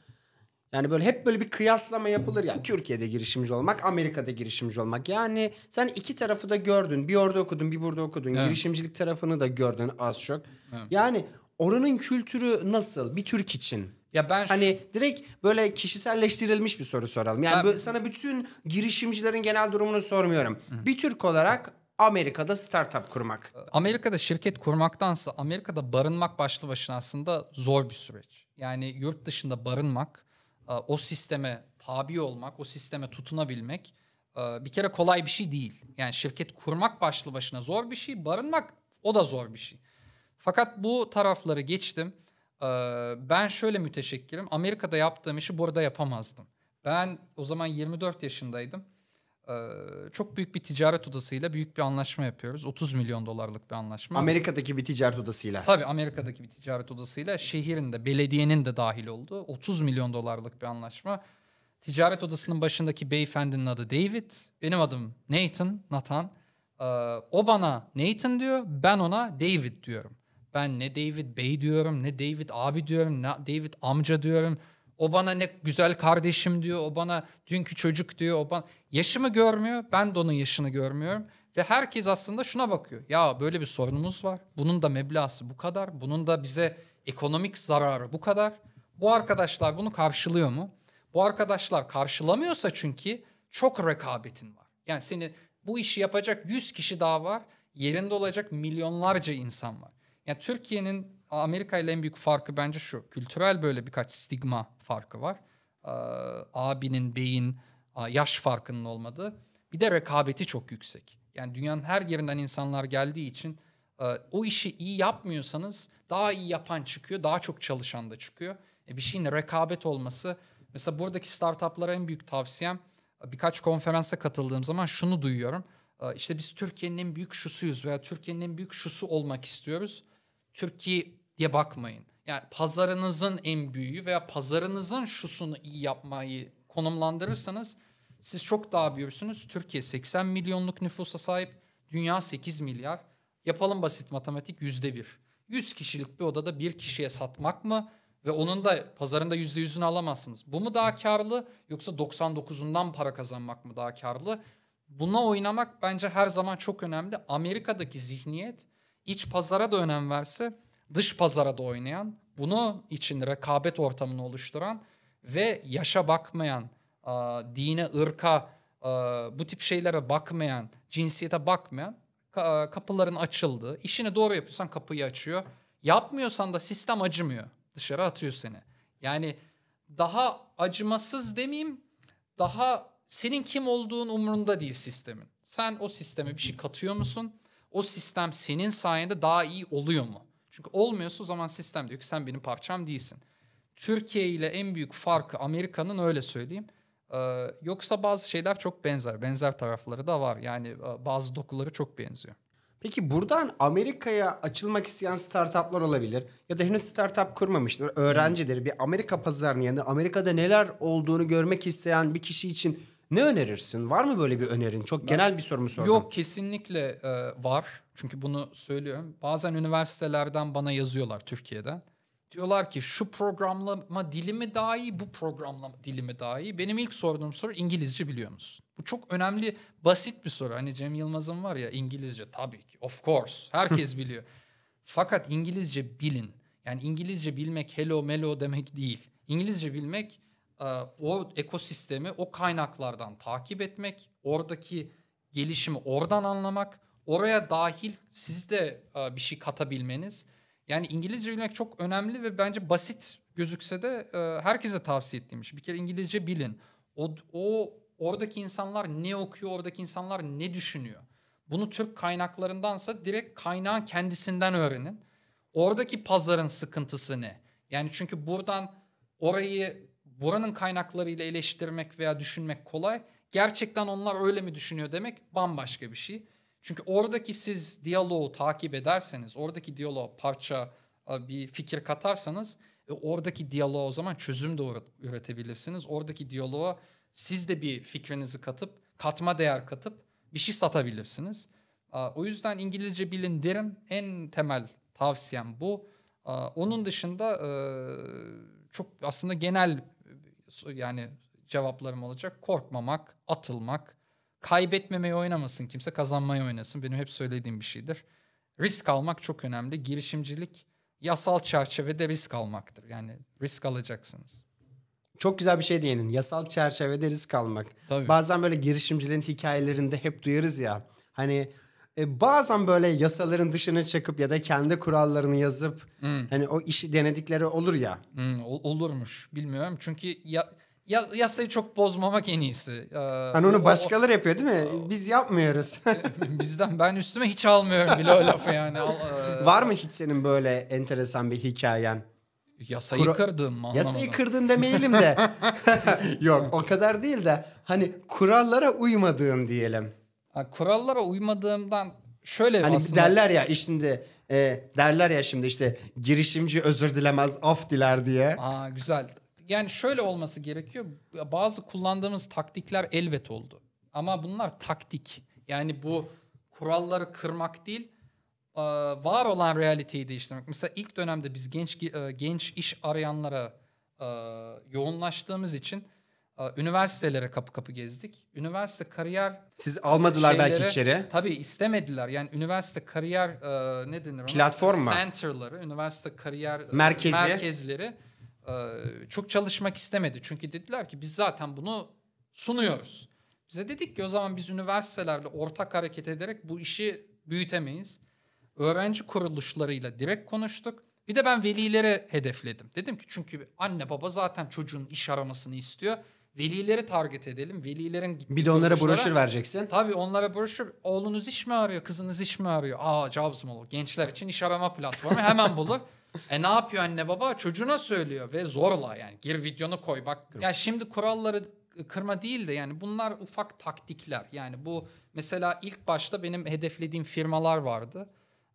yani böyle hep böyle bir kıyaslama yapılır ya. Türkiye'de girişimci olmak, Amerika'da girişimci olmak. Yani sen iki tarafı da gördün. Bir orada okudun, bir burada okudun. Evet. Girişimcilik tarafını da gördün az çok. Evet. Yani oranın kültürü nasıl bir Türk için? Ya ben hani direkt böyle kişiselleştirilmiş bir soru soralım. Yani ben... sana bütün girişimcilerin genel durumunu sormuyorum. Hı. Bir Türk olarak Amerika'da startup kurmak. Amerika'da şirket kurmaktansa Amerika'da barınmak başlı başına aslında zor bir süreç. Yani yurt dışında barınmak, e, o sisteme tabi olmak, o sisteme tutunabilmek e, bir kere kolay bir şey değil. Yani şirket kurmak başlı başına zor bir şey, barınmak o da zor bir şey. Fakat bu tarafları geçtim ben şöyle müteşekkirim. Amerika'da yaptığım işi burada yapamazdım. Ben o zaman 24 yaşındaydım. Çok büyük bir ticaret odasıyla büyük bir anlaşma yapıyoruz. 30 milyon dolarlık bir anlaşma. Amerika'daki bir ticaret odasıyla. Tabii Amerika'daki bir ticaret odasıyla şehrin de belediyenin de dahil olduğu 30 milyon dolarlık bir anlaşma. Ticaret odasının başındaki beyefendinin adı David. Benim adım Nathan, Nathan. O bana Nathan diyor, ben ona David diyorum. Ben ne David Bey diyorum, ne David abi diyorum, ne David amca diyorum. O bana ne güzel kardeşim diyor, o bana dünkü çocuk diyor, o bana... Yaşımı görmüyor, ben de onun yaşını görmüyorum. Ve herkes aslında şuna bakıyor. Ya böyle bir sorunumuz var. Bunun da meblası bu kadar. Bunun da bize ekonomik zararı bu kadar. Bu arkadaşlar bunu karşılıyor mu? Bu arkadaşlar karşılamıyorsa çünkü çok rekabetin var. Yani seni bu işi yapacak 100 kişi daha var. Yerinde olacak milyonlarca insan var. Yani Türkiye'nin Amerika ile en büyük farkı bence şu. Kültürel böyle birkaç stigma farkı var. Ee, abinin, beyin, yaş farkının olmadığı. Bir de rekabeti çok yüksek. Yani dünyanın her yerinden insanlar geldiği için e, o işi iyi yapmıyorsanız daha iyi yapan çıkıyor, daha çok çalışan da çıkıyor. E, bir şeyin rekabet olması. Mesela buradaki startuplara en büyük tavsiyem e, birkaç konferansa katıldığım zaman şunu duyuyorum. İşte biz Türkiye'nin en büyük şusuyuz veya Türkiye'nin en büyük şusu olmak istiyoruz. Türkiye diye bakmayın. Yani pazarınızın en büyüğü veya pazarınızın şusunu iyi yapmayı konumlandırırsanız siz çok daha büyürsünüz. Türkiye 80 milyonluk nüfusa sahip, dünya 8 milyar. Yapalım basit matematik yüzde bir. 100 kişilik bir odada bir kişiye satmak mı? Ve onun da pazarında yüzde yüzünü alamazsınız. Bu mu daha karlı yoksa 99'undan para kazanmak mı daha karlı? Buna oynamak bence her zaman çok önemli. Amerika'daki zihniyet iç pazara da önem verse dış pazara da oynayan, bunu için rekabet ortamını oluşturan ve yaşa bakmayan, dine, ırka, bu tip şeylere bakmayan, cinsiyete bakmayan kapıların açıldığı, işini doğru yapıyorsan kapıyı açıyor. Yapmıyorsan da sistem acımıyor. Dışarı atıyor seni. Yani daha acımasız demeyeyim, daha senin kim olduğun umurunda değil sistemin. Sen o sisteme bir şey katıyor musun? o sistem senin sayende daha iyi oluyor mu? Çünkü olmuyorsa o zaman sistem diyor ki sen benim parçam değilsin. Türkiye ile en büyük farkı Amerika'nın öyle söyleyeyim. Ee, yoksa bazı şeyler çok benzer. Benzer tarafları da var. Yani e, bazı dokuları çok benziyor. Peki buradan Amerika'ya açılmak isteyen startuplar olabilir ya da henüz startup kurmamıştır, öğrencidir. Bir Amerika pazarını, yani Amerika'da neler olduğunu görmek isteyen bir kişi için ne önerirsin? Var mı böyle bir önerin? Çok ben, genel bir soru sordum. Yok kesinlikle e, var. Çünkü bunu söylüyorum. Bazen üniversitelerden bana yazıyorlar Türkiye'den. Diyorlar ki şu programlama dili mi daha iyi, bu programlama dili mi daha iyi? Benim ilk sorduğum soru İngilizce biliyor musun? Bu çok önemli, basit bir soru. Hani Cem Yılmaz'ın var ya İngilizce tabii ki, of course. Herkes biliyor. Fakat İngilizce bilin. Yani İngilizce bilmek hello melo demek değil. İngilizce bilmek e, o ekosistemi, o kaynaklardan takip etmek, oradaki gelişimi oradan anlamak, oraya dahil siz de e, bir şey katabilmeniz. Yani İngilizce bilmek çok önemli ve bence basit gözükse de e, herkese tavsiye ettiğim şey. Bir kere İngilizce bilin. O, o oradaki insanlar ne okuyor, oradaki insanlar ne düşünüyor? Bunu Türk kaynaklarındansa direkt kaynağın kendisinden öğrenin. Oradaki pazarın sıkıntısı ne? Yani çünkü buradan orayı buranın kaynaklarıyla eleştirmek veya düşünmek kolay. Gerçekten onlar öyle mi düşünüyor demek bambaşka bir şey. Çünkü oradaki siz diyaloğu takip ederseniz, oradaki diyaloğa parça bir fikir katarsanız e, oradaki diyaloğa o zaman çözüm de üretebilirsiniz. Oradaki diyaloğa siz de bir fikrinizi katıp, katma değer katıp bir şey satabilirsiniz. O yüzden İngilizce bilin derim. En temel tavsiyem bu. Onun dışında e, çok aslında genel yani cevaplarım olacak. Korkmamak, atılmak, kaybetmemeyi oynamasın kimse, kazanmayı oynasın. Benim hep söylediğim bir şeydir. Risk almak çok önemli. Girişimcilik yasal çerçevede risk almaktır. Yani risk alacaksınız. Çok güzel bir şey değinin. Yasal çerçevede risk almak. Tabii. Bazen böyle girişimcilerin hikayelerinde hep duyarız ya. Hani e, bazen böyle yasaların dışına çıkıp ya da kendi kurallarını yazıp hmm. hani o işi denedikleri olur ya. Hmm, olurmuş bilmiyorum çünkü ya ya, yasayı çok bozmamak en iyisi. Ee, hani onu başkaları yapıyor değil mi? Ee, Biz yapmıyoruz. E, bizden ben üstüme hiç almıyorum bile o lafı yani. E, Var mı hiç senin böyle enteresan bir hikayen? Yasayı Kura... kırdın mı? Anlamadım. Yasayı kırdın demeyelim de. Yok o kadar değil de hani kurallara uymadığın diyelim kurallara uymadığımdan şöyle hani aslında... derler ya şimdi e, derler ya şimdi işte girişimci özür dilemez af diler diye. Aa güzel. Yani şöyle olması gerekiyor. Bazı kullandığımız taktikler elbet oldu. Ama bunlar taktik. Yani bu kuralları kırmak değil, var olan realiteyi değiştirmek. Mesela ilk dönemde biz genç e, genç iş arayanlara yoğunlaştığımız için üniversitelere kapı kapı gezdik. Üniversite kariyer siz almadılar şeyleri, belki içeri. Tabii istemediler. Yani üniversite kariyer e, ne denir? Platform mu? Center'ları, üniversite kariyer e, merkezi merkezleri e, çok çalışmak istemedi. Çünkü dediler ki biz zaten bunu sunuyoruz. Bize dedik ki o zaman biz üniversitelerle ortak hareket ederek bu işi büyütemeyiz. Öğrenci kuruluşlarıyla direkt konuştuk. Bir de ben velilere hedefledim. Dedim ki çünkü anne baba zaten çocuğun iş aramasını istiyor Velileri target edelim. Velilerin Bir de onlara broşür vereceksin. Tabii onlara broşür. Oğlunuz iş mi arıyor? Kızınız iş mi arıyor? Aa Jobs mı olur? Gençler için iş arama platformu hemen bulur. e ne yapıyor anne baba? Çocuğuna söylüyor ve zorla yani. Gir videonu koy bak. Kırma. Ya şimdi kuralları kırma değil de yani bunlar ufak taktikler. Yani bu mesela ilk başta benim hedeflediğim firmalar vardı.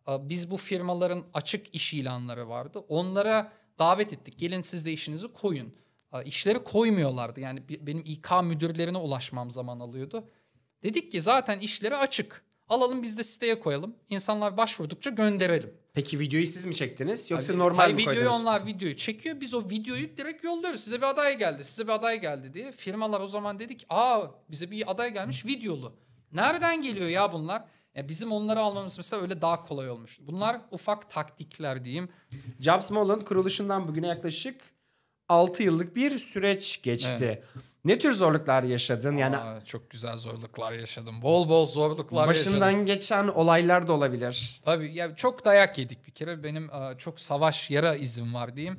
Ee, biz bu firmaların açık iş ilanları vardı. Onlara davet ettik. Gelin siz de işinizi koyun işleri koymuyorlardı. Yani benim İK müdürlerine ulaşmam zaman alıyordu. Dedik ki zaten işleri açık. Alalım biz de siteye koyalım. İnsanlar başvurdukça gönderelim. Peki videoyu siz mi çektiniz yoksa Abi, normal hayır, mi videoyu koydunuz? Videoyu onlar videoyu çekiyor. Biz o videoyu direkt yolluyoruz. Size bir aday geldi, size bir aday geldi diye. Firmalar o zaman dedik aa bize bir aday gelmiş videolu. Nereden geliyor ya bunlar? Ya bizim onları almamız mesela öyle daha kolay olmuş. Bunlar ufak taktikler diyeyim. Jobs kuruluşundan bugüne yaklaşık 6 yıllık bir süreç geçti. Evet. Ne tür zorluklar yaşadın? Aa, yani çok güzel zorluklar yaşadım. Bol bol zorluklar başından yaşadım. Başından geçen olaylar da olabilir. Tabii ya çok dayak yedik bir kere. Benim çok savaş yara izim var diyeyim.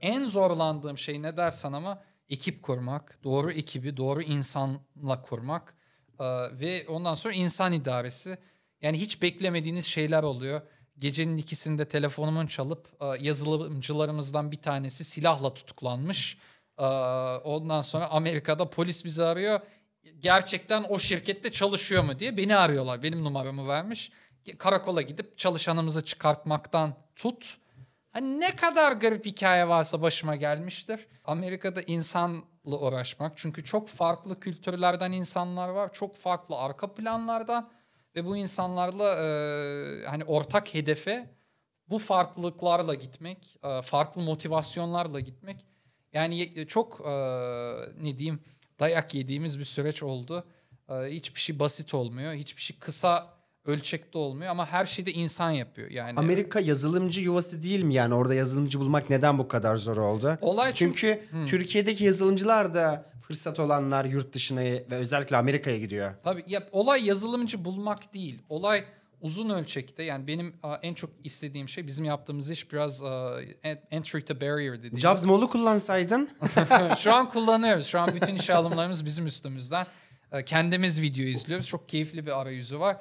en zorlandığım şey ne dersen ama ekip kurmak, doğru ekibi doğru insanla kurmak ve ondan sonra insan idaresi. Yani hiç beklemediğiniz şeyler oluyor gecenin ikisinde telefonumun çalıp e, yazılımcılarımızdan bir tanesi silahla tutuklanmış. E, ondan sonra Amerika'da polis bizi arıyor. Gerçekten o şirkette çalışıyor mu diye beni arıyorlar. Benim numaramı vermiş. Karakola gidip çalışanımızı çıkartmaktan tut. Hani ne kadar garip hikaye varsa başıma gelmiştir. Amerika'da insanla uğraşmak. Çünkü çok farklı kültürlerden insanlar var. Çok farklı arka planlardan ve bu insanlarla e, hani ortak hedefe bu farklılıklarla gitmek, e, farklı motivasyonlarla gitmek yani e, çok e, ne diyeyim dayak yediğimiz bir süreç oldu. E, hiçbir şey basit olmuyor, hiçbir şey kısa ölçekte olmuyor ama her şeyi de insan yapıyor. Yani Amerika yazılımcı yuvası değil mi yani orada yazılımcı bulmak neden bu kadar zor oldu? Olay çünkü, çünkü hmm. Türkiye'deki yazılımcılar da fırsat olanlar yurt dışına ve özellikle Amerika'ya gidiyor. Tabii ya, olay yazılımcı bulmak değil. Olay uzun ölçekte yani benim a, en çok istediğim şey bizim yaptığımız iş biraz a, entry to barrier dediğimiz. Jobs Mall'u kullansaydın. şu an kullanıyoruz. Şu an bütün iş alımlarımız bizim üstümüzden. A, e, kendimiz video izliyoruz. Çok keyifli bir arayüzü var.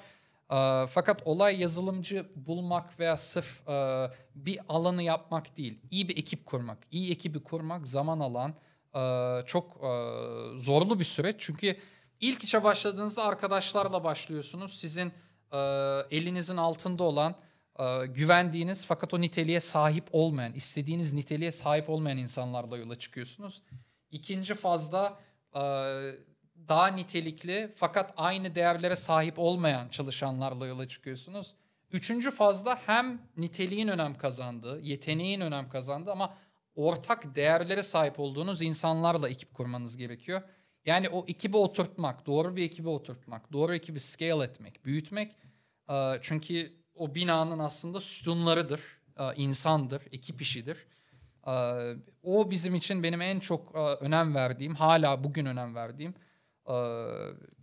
A, e, fakat olay yazılımcı bulmak veya sırf a, e, bir alanı yapmak değil. İyi bir ekip kurmak. İyi ekibi kurmak zaman alan çok zorlu bir süreç. Çünkü ilk işe başladığınızda arkadaşlarla başlıyorsunuz. Sizin elinizin altında olan güvendiğiniz fakat o niteliğe sahip olmayan, istediğiniz niteliğe sahip olmayan insanlarla yola çıkıyorsunuz. İkinci fazda daha nitelikli fakat aynı değerlere sahip olmayan çalışanlarla yola çıkıyorsunuz. Üçüncü fazda hem niteliğin önem kazandığı, yeteneğin önem kazandığı ama ortak değerlere sahip olduğunuz insanlarla ekip kurmanız gerekiyor. Yani o ekibi oturtmak, doğru bir ekibi oturtmak, doğru ekibi scale etmek, büyütmek. E, çünkü o binanın aslında sütunlarıdır, e, insandır, ekip işidir. E, o bizim için benim en çok önem verdiğim, hala bugün önem verdiğim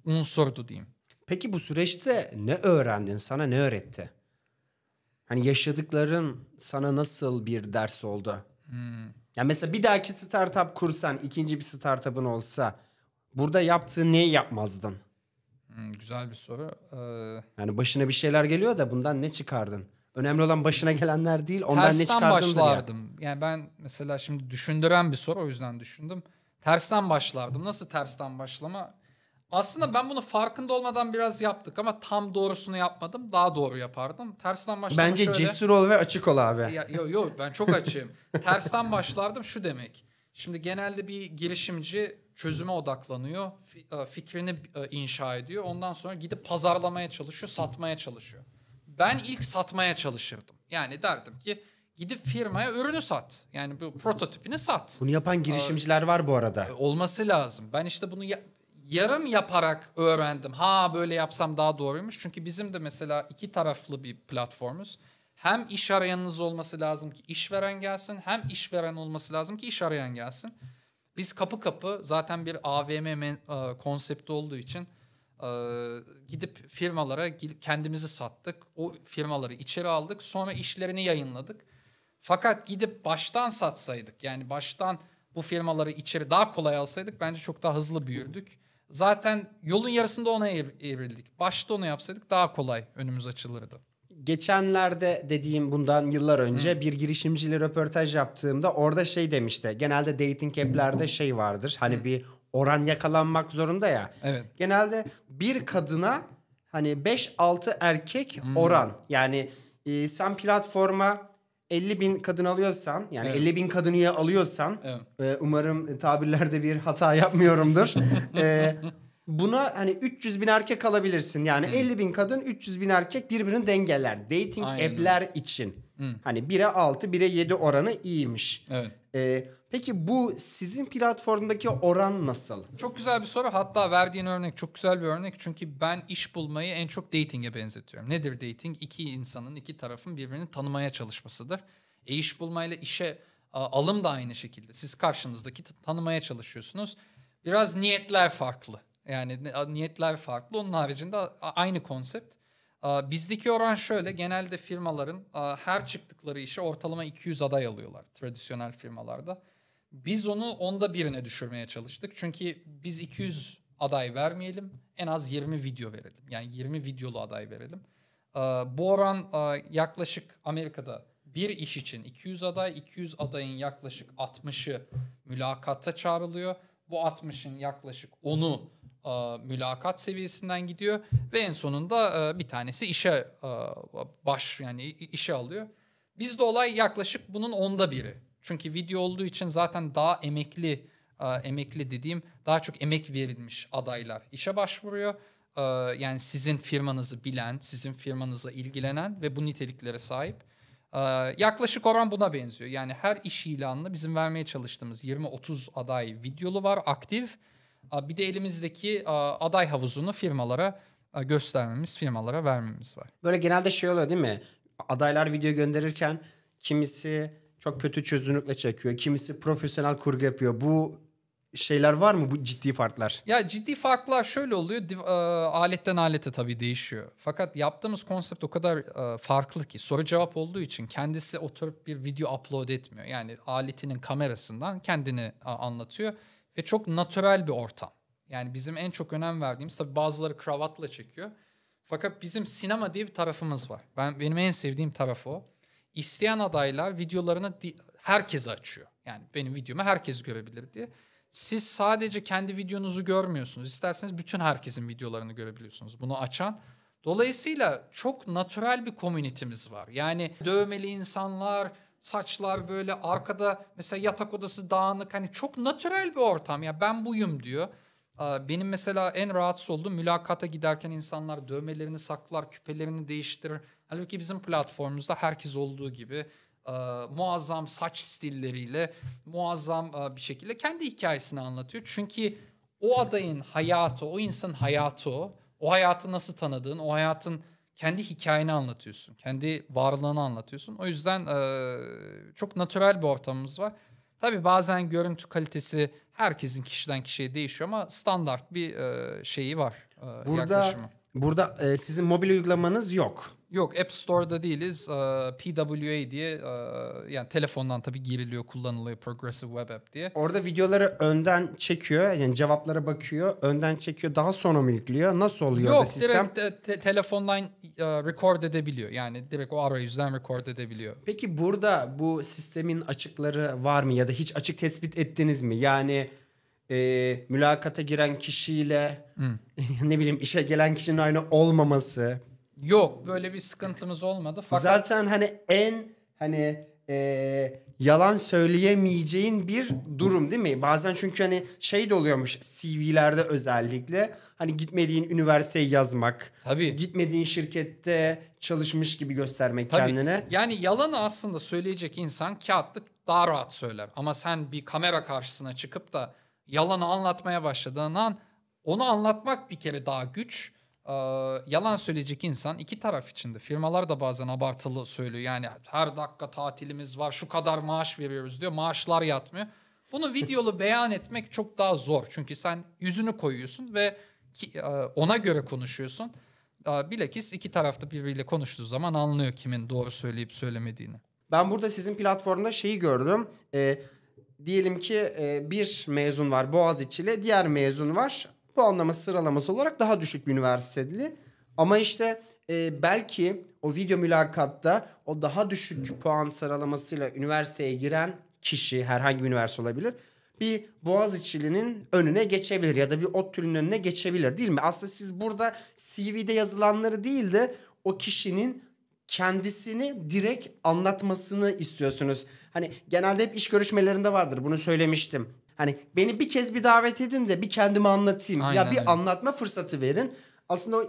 unsurdu diyeyim. Peki bu süreçte ne öğrendin, sana ne öğretti? Hani yaşadıkların sana nasıl bir ders oldu? Hmm. Ya mesela bir dahaki startup kursan, ikinci bir startup'ın olsa burada yaptığın neyi yapmazdın? Hmm, güzel bir soru. Ee... Yani başına bir şeyler geliyor da bundan ne çıkardın? Önemli olan başına gelenler değil, ondan Tersten ne çıkardın? Tersten başlardım. Ya. Yani ben mesela şimdi düşündüren bir soru o yüzden düşündüm. Tersten başlardım. Nasıl tersten başlama? Aslında ben bunu farkında olmadan biraz yaptık ama tam doğrusunu yapmadım. Daha doğru yapardım. Tersten başladım Bence şöyle... cesur ol ve açık ol abi. Yok yok yo, ben çok açığım. Tersten başlardım şu demek. Şimdi genelde bir girişimci çözüme odaklanıyor. E, fikrini e, inşa ediyor. Ondan sonra gidip pazarlamaya çalışıyor, satmaya çalışıyor. Ben ilk satmaya çalışırdım. Yani derdim ki gidip firmaya ürünü sat. Yani bu prototipini sat. Bunu yapan girişimciler ee, var bu arada. E, olması lazım. Ben işte bunu yarım yaparak öğrendim. Ha böyle yapsam daha doğruymuş. Çünkü bizim de mesela iki taraflı bir platformuz. Hem iş arayanınız olması lazım ki işveren gelsin. Hem işveren olması lazım ki iş arayan gelsin. Biz kapı kapı zaten bir AVM e, konsepti olduğu için e, gidip firmalara gidip kendimizi sattık. O firmaları içeri aldık. Sonra işlerini yayınladık. Fakat gidip baştan satsaydık yani baştan bu firmaları içeri daha kolay alsaydık bence çok daha hızlı büyürdük. Zaten yolun yarısında ona evrildik. Başta onu yapsaydık daha kolay önümüz açılırdı. Geçenlerde dediğim bundan yıllar önce Hı. bir girişimciyle röportaj yaptığımda orada şey demişti. Genelde dating app'lerde şey vardır. Hani Hı. bir oran yakalanmak zorunda ya. Evet. Genelde bir kadına hani 5-6 erkek Hı. oran. Yani e, sen platforma 50 bin kadın alıyorsan yani evet. 50 bin kadını alıyorsan evet. E, umarım tabirlerde bir hata yapmıyorumdur. E, buna hani 300 bin erkek alabilirsin yani Hı. 50 bin kadın 300 bin erkek birbirini dengeler. Dating Aynen. app'ler için Hı. hani 1'e 6 1'e 7 oranı iyiymiş. Evet. E, Peki bu sizin platformdaki oran nasıl? Çok güzel bir soru. Hatta verdiğin örnek çok güzel bir örnek. Çünkü ben iş bulmayı en çok dating'e benzetiyorum. Nedir dating? İki insanın, iki tarafın birbirini tanımaya çalışmasıdır. E iş bulmayla işe alım da aynı şekilde. Siz karşınızdaki tanımaya çalışıyorsunuz. Biraz niyetler farklı. Yani niyetler farklı. Onun haricinde aynı konsept. Bizdeki oran şöyle. Genelde firmaların her çıktıkları işe ortalama 200 aday alıyorlar. Tradisyonel firmalarda. Biz onu onda birine düşürmeye çalıştık. Çünkü biz 200 aday vermeyelim. En az 20 video verelim. Yani 20 videolu aday verelim. Ee, bu oran e, yaklaşık Amerika'da bir iş için 200 aday, 200 adayın yaklaşık 60'ı mülakatta çağrılıyor. Bu 60'ın yaklaşık 10'u e, mülakat seviyesinden gidiyor ve en sonunda e, bir tanesi işe baş yani işe alıyor. Bizde olay yaklaşık bunun onda biri. Çünkü video olduğu için zaten daha emekli e, emekli dediğim daha çok emek verilmiş adaylar işe başvuruyor. E, yani sizin firmanızı bilen, sizin firmanızla ilgilenen ve bu niteliklere sahip. E, yaklaşık oran buna benziyor. Yani her iş ilanını bizim vermeye çalıştığımız 20-30 aday videolu var aktif. Bir de elimizdeki aday havuzunu firmalara göstermemiz, firmalara vermemiz var. Böyle genelde şey oluyor değil mi? Adaylar video gönderirken kimisi çok kötü çözünürlükle çekiyor. Kimisi profesyonel kurgu yapıyor. Bu şeyler var mı bu ciddi farklar? Ya ciddi farklar şöyle oluyor. E, aletten alete tabii değişiyor. Fakat yaptığımız konsept o kadar e, farklı ki soru cevap olduğu için kendisi oturup bir video upload etmiyor. Yani aletinin kamerasından kendini a, e, anlatıyor ve çok natürel bir ortam. Yani bizim en çok önem verdiğimiz tabii bazıları kravatla çekiyor. Fakat bizim sinema diye bir tarafımız var. Ben benim en sevdiğim taraf o isteyen adaylar videolarını herkese açıyor. Yani benim videomu herkes görebilir diye. Siz sadece kendi videonuzu görmüyorsunuz. İsterseniz bütün herkesin videolarını görebiliyorsunuz. Bunu açan Dolayısıyla çok natürel bir komünitimiz var. Yani dövmeli insanlar, saçlar böyle arkada mesela yatak odası dağınık hani çok natürel bir ortam. Ya yani ben buyum diyor. Benim mesela en rahatsız olduğum mülakata giderken insanlar dövmelerini saklar, küpelerini değiştirir. Halbuki bizim platformumuzda herkes olduğu gibi e, muazzam saç stilleriyle muazzam e, bir şekilde kendi hikayesini anlatıyor. Çünkü o adayın hayatı, o insanın hayatı o. O hayatı nasıl tanıdığın, o hayatın kendi hikayeni anlatıyorsun. Kendi varlığını anlatıyorsun. O yüzden e, çok natürel bir ortamımız var. Tabii bazen görüntü kalitesi herkesin kişiden kişiye değişiyor ama standart bir e, şeyi var e, burada, yaklaşımı. Burada e, sizin mobil uygulamanız yok. Yok App Store'da değiliz. PWA diye yani telefondan tabii giriliyor, kullanılıyor Progressive Web App diye. Orada videoları önden çekiyor. Yani cevaplara bakıyor. Önden çekiyor. Daha sonra mı yüklüyor? Nasıl oluyor Yok, sistem? Yok direkt te- telefondan record edebiliyor. Yani direkt o arayüzden record edebiliyor. Peki burada bu sistemin açıkları var mı? Ya da hiç açık tespit ettiniz mi? Yani e, mülakata giren kişiyle hmm. ne bileyim işe gelen kişinin aynı olmaması Yok böyle bir sıkıntımız olmadı. Fakat... Zaten hani en hani e, yalan söyleyemeyeceğin bir durum değil mi? Bazen çünkü hani şey de oluyormuş CV'lerde özellikle hani gitmediğin üniversiteyi yazmak. Tabii. Gitmediğin şirkette çalışmış gibi göstermek Tabii. kendine. Yani yalanı aslında söyleyecek insan kağıtta daha rahat söyler. Ama sen bir kamera karşısına çıkıp da yalanı anlatmaya başladığın an onu anlatmak bir kere daha güç e, yalan söyleyecek insan iki taraf içinde. Firmalar da bazen abartılı söylüyor. Yani her dakika tatilimiz var, şu kadar maaş veriyoruz diyor. Maaşlar yatmıyor. Bunu videolu beyan etmek çok daha zor. Çünkü sen yüzünü koyuyorsun ve ki, e, ona göre konuşuyorsun. E, bilakis iki tarafta birbiriyle konuştuğu zaman anlıyor kimin doğru söyleyip söylemediğini. Ben burada sizin platformda şeyi gördüm. E, diyelim ki e, bir mezun var Boğaziçi ile diğer mezun var bu puanlama sıralaması olarak daha düşük bir üniversiteli. Ama işte e, belki o video mülakatta o daha düşük puan sıralamasıyla üniversiteye giren kişi herhangi bir üniversite olabilir. Bir Boğaziçi'linin önüne geçebilir ya da bir ODTÜ'nün önüne geçebilir değil mi? Aslında siz burada CV'de yazılanları değil de o kişinin kendisini direkt anlatmasını istiyorsunuz. Hani genelde hep iş görüşmelerinde vardır bunu söylemiştim. Hani beni bir kez bir davet edin de bir kendimi anlatayım. Aynen, ya bir öyle. anlatma fırsatı verin. Aslında o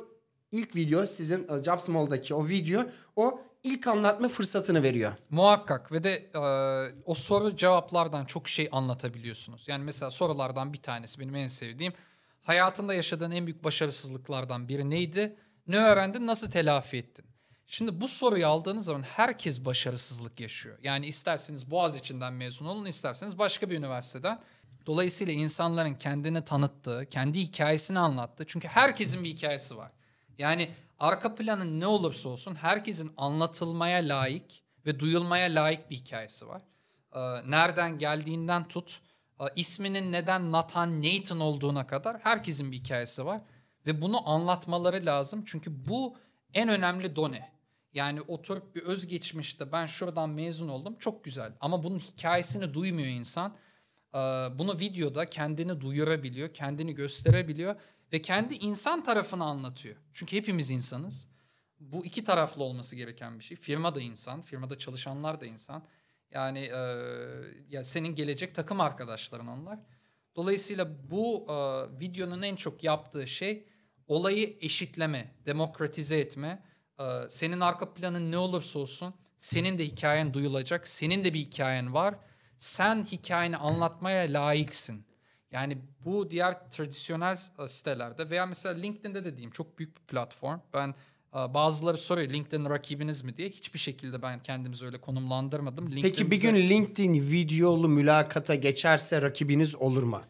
ilk video sizin e, Job Small'daki o video o ilk anlatma fırsatını veriyor. Muhakkak ve de e, o soru cevaplardan çok şey anlatabiliyorsunuz. Yani mesela sorulardan bir tanesi benim en sevdiğim. Hayatında yaşadığın en büyük başarısızlıklardan biri neydi? Ne öğrendin, nasıl telafi ettin? Şimdi bu soruyu aldığınız zaman herkes başarısızlık yaşıyor. Yani isterseniz Boğaz içinden mezun olun, isterseniz başka bir üniversiteden. Dolayısıyla insanların kendini tanıttığı, kendi hikayesini anlattığı. Çünkü herkesin bir hikayesi var. Yani arka planın ne olursa olsun herkesin anlatılmaya layık ve duyulmaya layık bir hikayesi var. Ee, nereden geldiğinden tut, e, isminin neden Nathan Nathan olduğuna kadar herkesin bir hikayesi var. Ve bunu anlatmaları lazım. Çünkü bu en önemli done. Yani oturup bir özgeçmişte ben şuradan mezun oldum çok güzel. Ama bunun hikayesini duymuyor insan. Ee, bunu videoda kendini duyurabiliyor, kendini gösterebiliyor ve kendi insan tarafını anlatıyor. Çünkü hepimiz insanız. Bu iki taraflı olması gereken bir şey. Firma da insan, firmada çalışanlar da insan. Yani e, ya senin gelecek takım arkadaşların onlar. Dolayısıyla bu e, videonun en çok yaptığı şey olayı eşitleme, demokratize etme ee, senin arka planın ne olursa olsun senin de hikayen duyulacak. Senin de bir hikayen var. Sen hikayeni anlatmaya layıksın. Yani bu diğer tradisyonel e, sitelerde veya mesela LinkedIn'de de diyeyim çok büyük bir platform. Ben e, bazıları soruyor LinkedIn rakibiniz mi diye. Hiçbir şekilde ben kendimizi öyle konumlandırmadım. Peki bir gün LinkedIn videolu mülakata geçerse rakibiniz olur mu?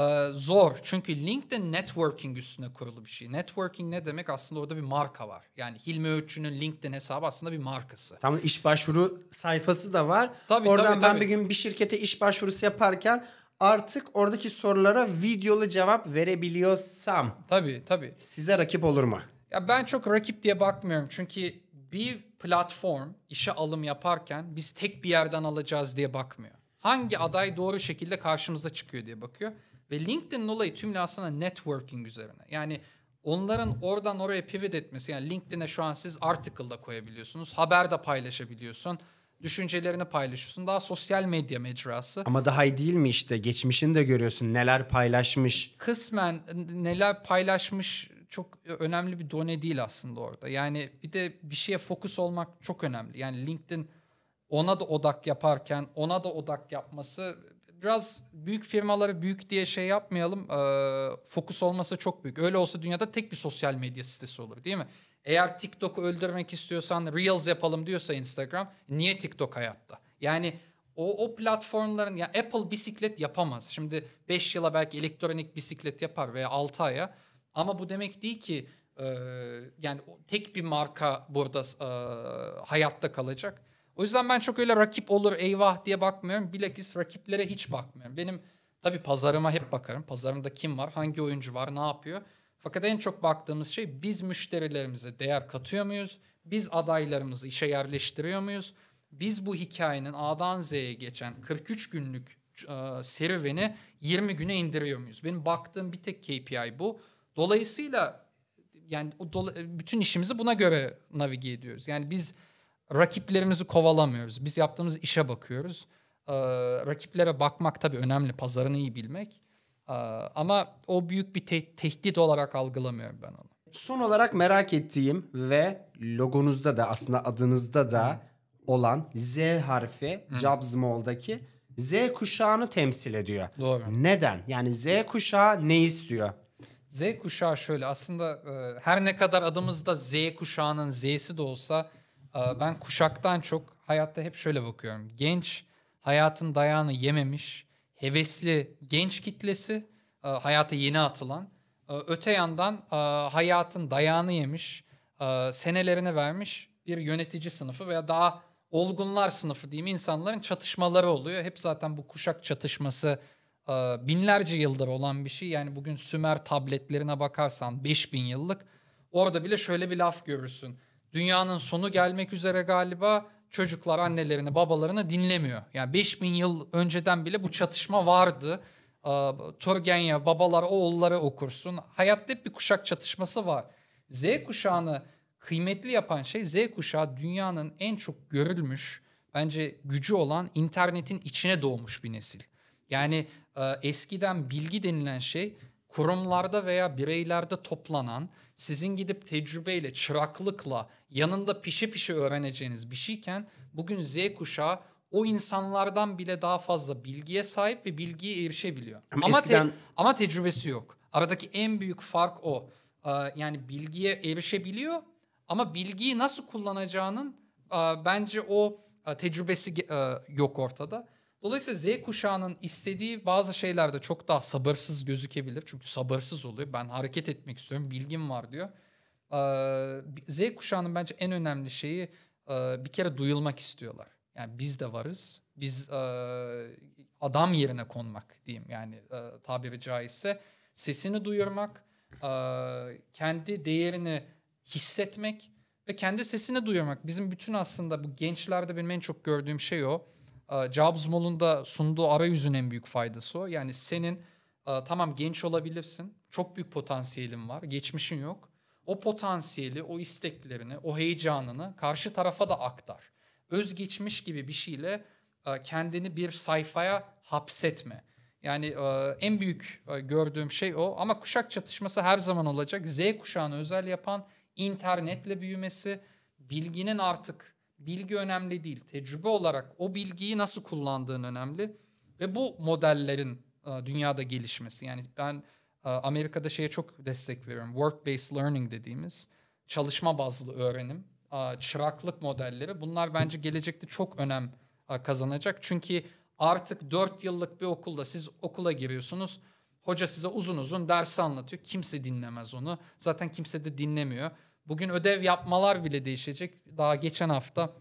Ee, zor. Çünkü LinkedIn networking üstüne kurulu bir şey. Networking ne demek? Aslında orada bir marka var. Yani Hilmi Öğütçü'nün LinkedIn hesabı aslında bir markası. Tamam, iş başvuru sayfası da var. Tabii, Oradan tabii, ben tabii. bir gün bir şirkete iş başvurusu yaparken artık oradaki sorulara videolu cevap verebiliyorsam. Tabii tabii. Size rakip olur mu? Ya ben çok rakip diye bakmıyorum. Çünkü bir platform işe alım yaparken biz tek bir yerden alacağız diye bakmıyor. Hangi aday doğru şekilde karşımıza çıkıyor diye bakıyor. Ve LinkedIn'in olayı tümle aslında networking üzerine. Yani onların oradan oraya pivot etmesi. Yani LinkedIn'e şu an siz article da koyabiliyorsunuz. Haber de paylaşabiliyorsun. Düşüncelerini paylaşıyorsun. Daha sosyal medya mecrası. Ama daha iyi değil mi işte? Geçmişini de görüyorsun. Neler paylaşmış. Kısmen neler paylaşmış çok önemli bir done değil aslında orada. Yani bir de bir şeye fokus olmak çok önemli. Yani LinkedIn ona da odak yaparken ona da odak yapması biraz büyük firmaları büyük diye şey yapmayalım. E, fokus olmasa çok büyük. Öyle olsa dünyada tek bir sosyal medya sitesi olur değil mi? Eğer TikTok'u öldürmek istiyorsan Reels yapalım diyorsa Instagram niye TikTok hayatta? Yani o, o platformların ya Apple bisiklet yapamaz. Şimdi 5 yıla belki elektronik bisiklet yapar veya 6 aya. Ama bu demek değil ki e, yani tek bir marka burada e, hayatta kalacak. O yüzden ben çok öyle rakip olur eyvah diye bakmıyorum. Bilakis rakiplere hiç bakmıyorum. Benim tabii pazarıma hep bakarım. Pazarımda kim var, hangi oyuncu var, ne yapıyor. Fakat en çok baktığımız şey biz müşterilerimize değer katıyor muyuz? Biz adaylarımızı işe yerleştiriyor muyuz? Biz bu hikayenin A'dan Z'ye geçen 43 günlük e, serüveni 20 güne indiriyor muyuz? Benim baktığım bir tek KPI bu. Dolayısıyla yani o dola, bütün işimizi buna göre navige ediyoruz. Yani biz rakiplerimizi kovalamıyoruz. Biz yaptığımız işe bakıyoruz. Ee, rakiplere bakmak tabii önemli. Pazarını iyi bilmek. Ee, ama o büyük bir te- tehdit olarak algılamıyorum ben onu. Son olarak merak ettiğim ve logonuzda da aslında adınızda da olan Z harfi hmm. Jobs Mall'daki Z kuşağını temsil ediyor. Doğru. Neden? Yani Z kuşağı ne istiyor? Z kuşağı şöyle aslında e, her ne kadar adımızda Z kuşağının Z'si de olsa ee, ben kuşaktan çok hayatta hep şöyle bakıyorum. Genç hayatın dayağını yememiş, hevesli genç kitlesi e, hayata yeni atılan. E, öte yandan e, hayatın dayağını yemiş, senelerine vermiş bir yönetici sınıfı veya daha olgunlar sınıfı diyeyim insanların çatışmaları oluyor. Hep zaten bu kuşak çatışması binlerce yıldır olan bir şey. Yani bugün Sümer tabletlerine bakarsan 5000 yıllık orada bile şöyle bir laf görürsün dünyanın sonu gelmek üzere galiba çocuklar annelerini babalarını dinlemiyor. Yani 5000 yıl önceden bile bu çatışma vardı. Ee, Turgenev babalar oğulları okursun. Hayatta hep bir kuşak çatışması var. Z kuşağını kıymetli yapan şey Z kuşağı dünyanın en çok görülmüş bence gücü olan internetin içine doğmuş bir nesil. Yani e, eskiden bilgi denilen şey kurumlarda veya bireylerde toplanan sizin gidip tecrübeyle, çıraklıkla yanında pişi pişi öğreneceğiniz bir şeyken bugün Z kuşağı o insanlardan bile daha fazla bilgiye sahip ve bilgiye erişebiliyor. Ama, ama, eskiden... te- ama tecrübesi yok. Aradaki en büyük fark o. Ee, yani bilgiye erişebiliyor ama bilgiyi nasıl kullanacağının e, bence o e, tecrübesi e, yok ortada. Dolayısıyla Z kuşağının istediği bazı şeylerde çok daha sabırsız gözükebilir. Çünkü sabırsız oluyor. Ben hareket etmek istiyorum, bilgim var diyor. Ee, Z kuşağının bence en önemli şeyi e, bir kere duyulmak istiyorlar. Yani biz de varız. Biz e, adam yerine konmak diyeyim yani e, tabiri caizse. Sesini duyurmak, kendi değerini hissetmek ve kendi sesini duyurmak. Bizim bütün aslında bu gençlerde benim en çok gördüğüm şey o ee, Jobs Mall'un da sunduğu arayüzün en büyük faydası o. Yani senin e, tamam genç olabilirsin. Çok büyük potansiyelin var. Geçmişin yok. O potansiyeli, o isteklerini, o heyecanını karşı tarafa da aktar. Özgeçmiş gibi bir şeyle e, kendini bir sayfaya hapsetme. Yani e, en büyük gördüğüm şey o. Ama kuşak çatışması her zaman olacak. Z kuşağını özel yapan internetle büyümesi, bilginin artık bilgi önemli değil. Tecrübe olarak o bilgiyi nasıl kullandığın önemli. Ve bu modellerin e, dünyada gelişmesi. Yani ben e, Amerika'da şeye çok destek veriyorum. Work-based learning dediğimiz çalışma bazlı öğrenim, e, çıraklık modelleri. Bunlar bence gelecekte çok önem kazanacak. Çünkü artık 4 yıllık bir okulda siz okula giriyorsunuz. Hoca size uzun uzun ders anlatıyor. Kimse dinlemez onu. Zaten kimse de dinlemiyor. Bugün ödev yapmalar bile değişecek. Daha geçen hafta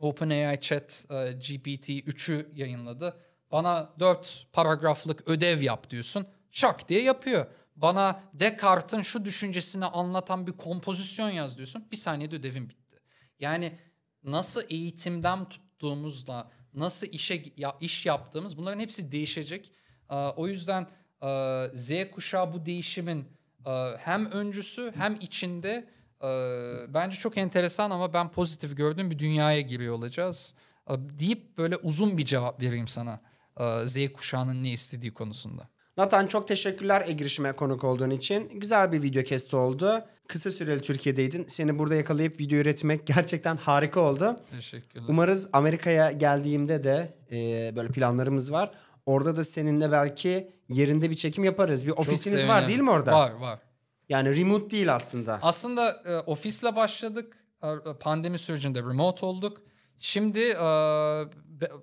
OpenAI Chat e, GPT-3'ü yayınladı. Bana 4 paragraflık ödev yap diyorsun. çak diye yapıyor. Bana Descartes'in şu düşüncesini anlatan bir kompozisyon yaz diyorsun. Bir saniyede ödevim bitti. Yani nasıl eğitimden tuttuğumuzla nasıl işe ya, iş yaptığımız bunların hepsi değişecek. E, o yüzden e, Z kuşağı bu değişimin e, hem öncüsü hem içinde bence çok enteresan ama ben pozitif gördüğüm bir dünyaya giriyor olacağız deyip böyle uzun bir cevap vereyim sana Z kuşağının ne istediği konusunda. Nathan çok teşekkürler e-girişime konuk olduğun için. Güzel bir video kesti oldu. Kısa süreli Türkiye'deydin. Seni burada yakalayıp video üretmek gerçekten harika oldu. Teşekkürler. Umarız Amerika'ya geldiğimde de e, böyle planlarımız var. Orada da seninle belki yerinde bir çekim yaparız. Bir ofisiniz var değil mi orada? Var var. Yani remote değil aslında. Aslında e, ofisle başladık. E, e, pandemi sürecinde remote olduk. Şimdi e,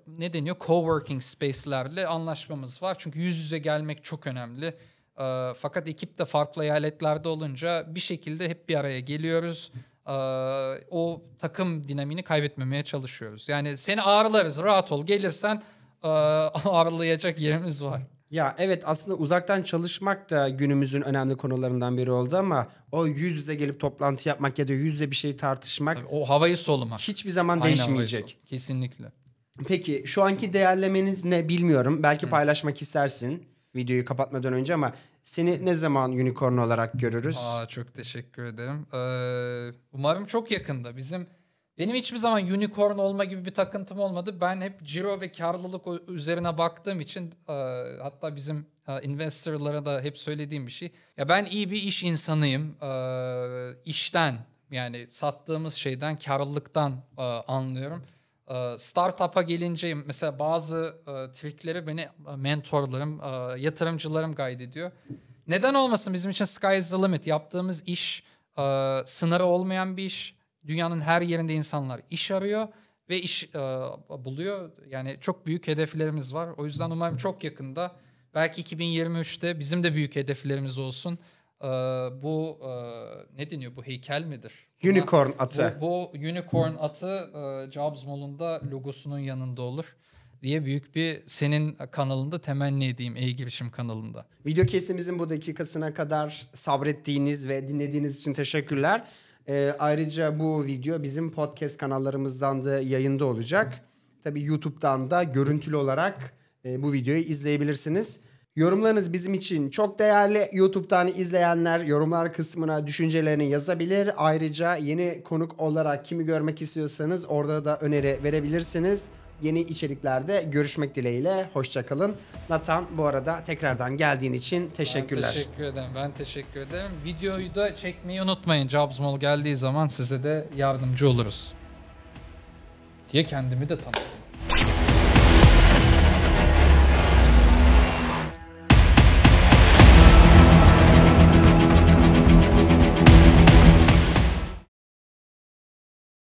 ne deniyor? Coworking space'lerle anlaşmamız var. Çünkü yüz yüze gelmek çok önemli. E, fakat ekip de farklı eyaletlerde olunca bir şekilde hep bir araya geliyoruz. E, o takım dinamini kaybetmemeye çalışıyoruz. Yani seni ağırlarız. Rahat ol. Gelirsen e, ağırlayacak yerimiz var. Ya evet aslında uzaktan çalışmak da günümüzün önemli konularından biri oldu ama o yüz yüze gelip toplantı yapmak ya da yüz yüze bir şey tartışmak Tabii, o havayı solumak hiçbir zaman Aynı değişmeyecek. Havayı Kesinlikle. Peki şu anki değerlemeniz ne bilmiyorum. Belki Hı. paylaşmak istersin videoyu kapatmadan önce ama seni ne zaman unicorn olarak görürüz? Aa çok teşekkür ederim. Ee, umarım çok yakında. Bizim benim hiçbir zaman unicorn olma gibi bir takıntım olmadı. Ben hep ciro ve karlılık üzerine baktığım için e, hatta bizim e, investorlara da hep söylediğim bir şey. Ya ben iyi bir iş insanıyım. E, işten yani sattığımız şeyden karlılıktan e, anlıyorum. E, startup'a gelince mesela bazı e, trikleri beni mentorlarım, yatırımcılarım gayet ediyor. Neden olmasın bizim için sky is the limit yaptığımız iş e, sınırı olmayan bir iş Dünyanın her yerinde insanlar iş arıyor ve iş e, buluyor. Yani çok büyük hedeflerimiz var. O yüzden umarım çok yakında belki 2023'te bizim de büyük hedeflerimiz olsun. E, bu e, ne deniyor bu heykel midir? Unicorn atı. Bu, bu unicorn atı e, Jobs Mall'unda logosunun yanında olur diye büyük bir senin kanalında temenni edeyim e-girişim kanalında. Video kesimizin bu dakikasına kadar sabrettiğiniz ve dinlediğiniz için teşekkürler. E, ayrıca bu video bizim podcast kanallarımızdan da yayında olacak. Tabii YouTube'dan da görüntülü olarak e, bu videoyu izleyebilirsiniz. Yorumlarınız bizim için çok değerli. YouTube'dan izleyenler yorumlar kısmına düşüncelerini yazabilir. Ayrıca yeni konuk olarak kimi görmek istiyorsanız orada da öneri verebilirsiniz yeni içeriklerde görüşmek dileğiyle. Hoşçakalın. Natan bu arada tekrardan geldiğin için teşekkürler. Ben teşekkür ederim. Ben teşekkür ederim. Videoyu da çekmeyi unutmayın. Jobs Mall geldiği zaman size de yardımcı oluruz. Diye kendimi de tanıtayım.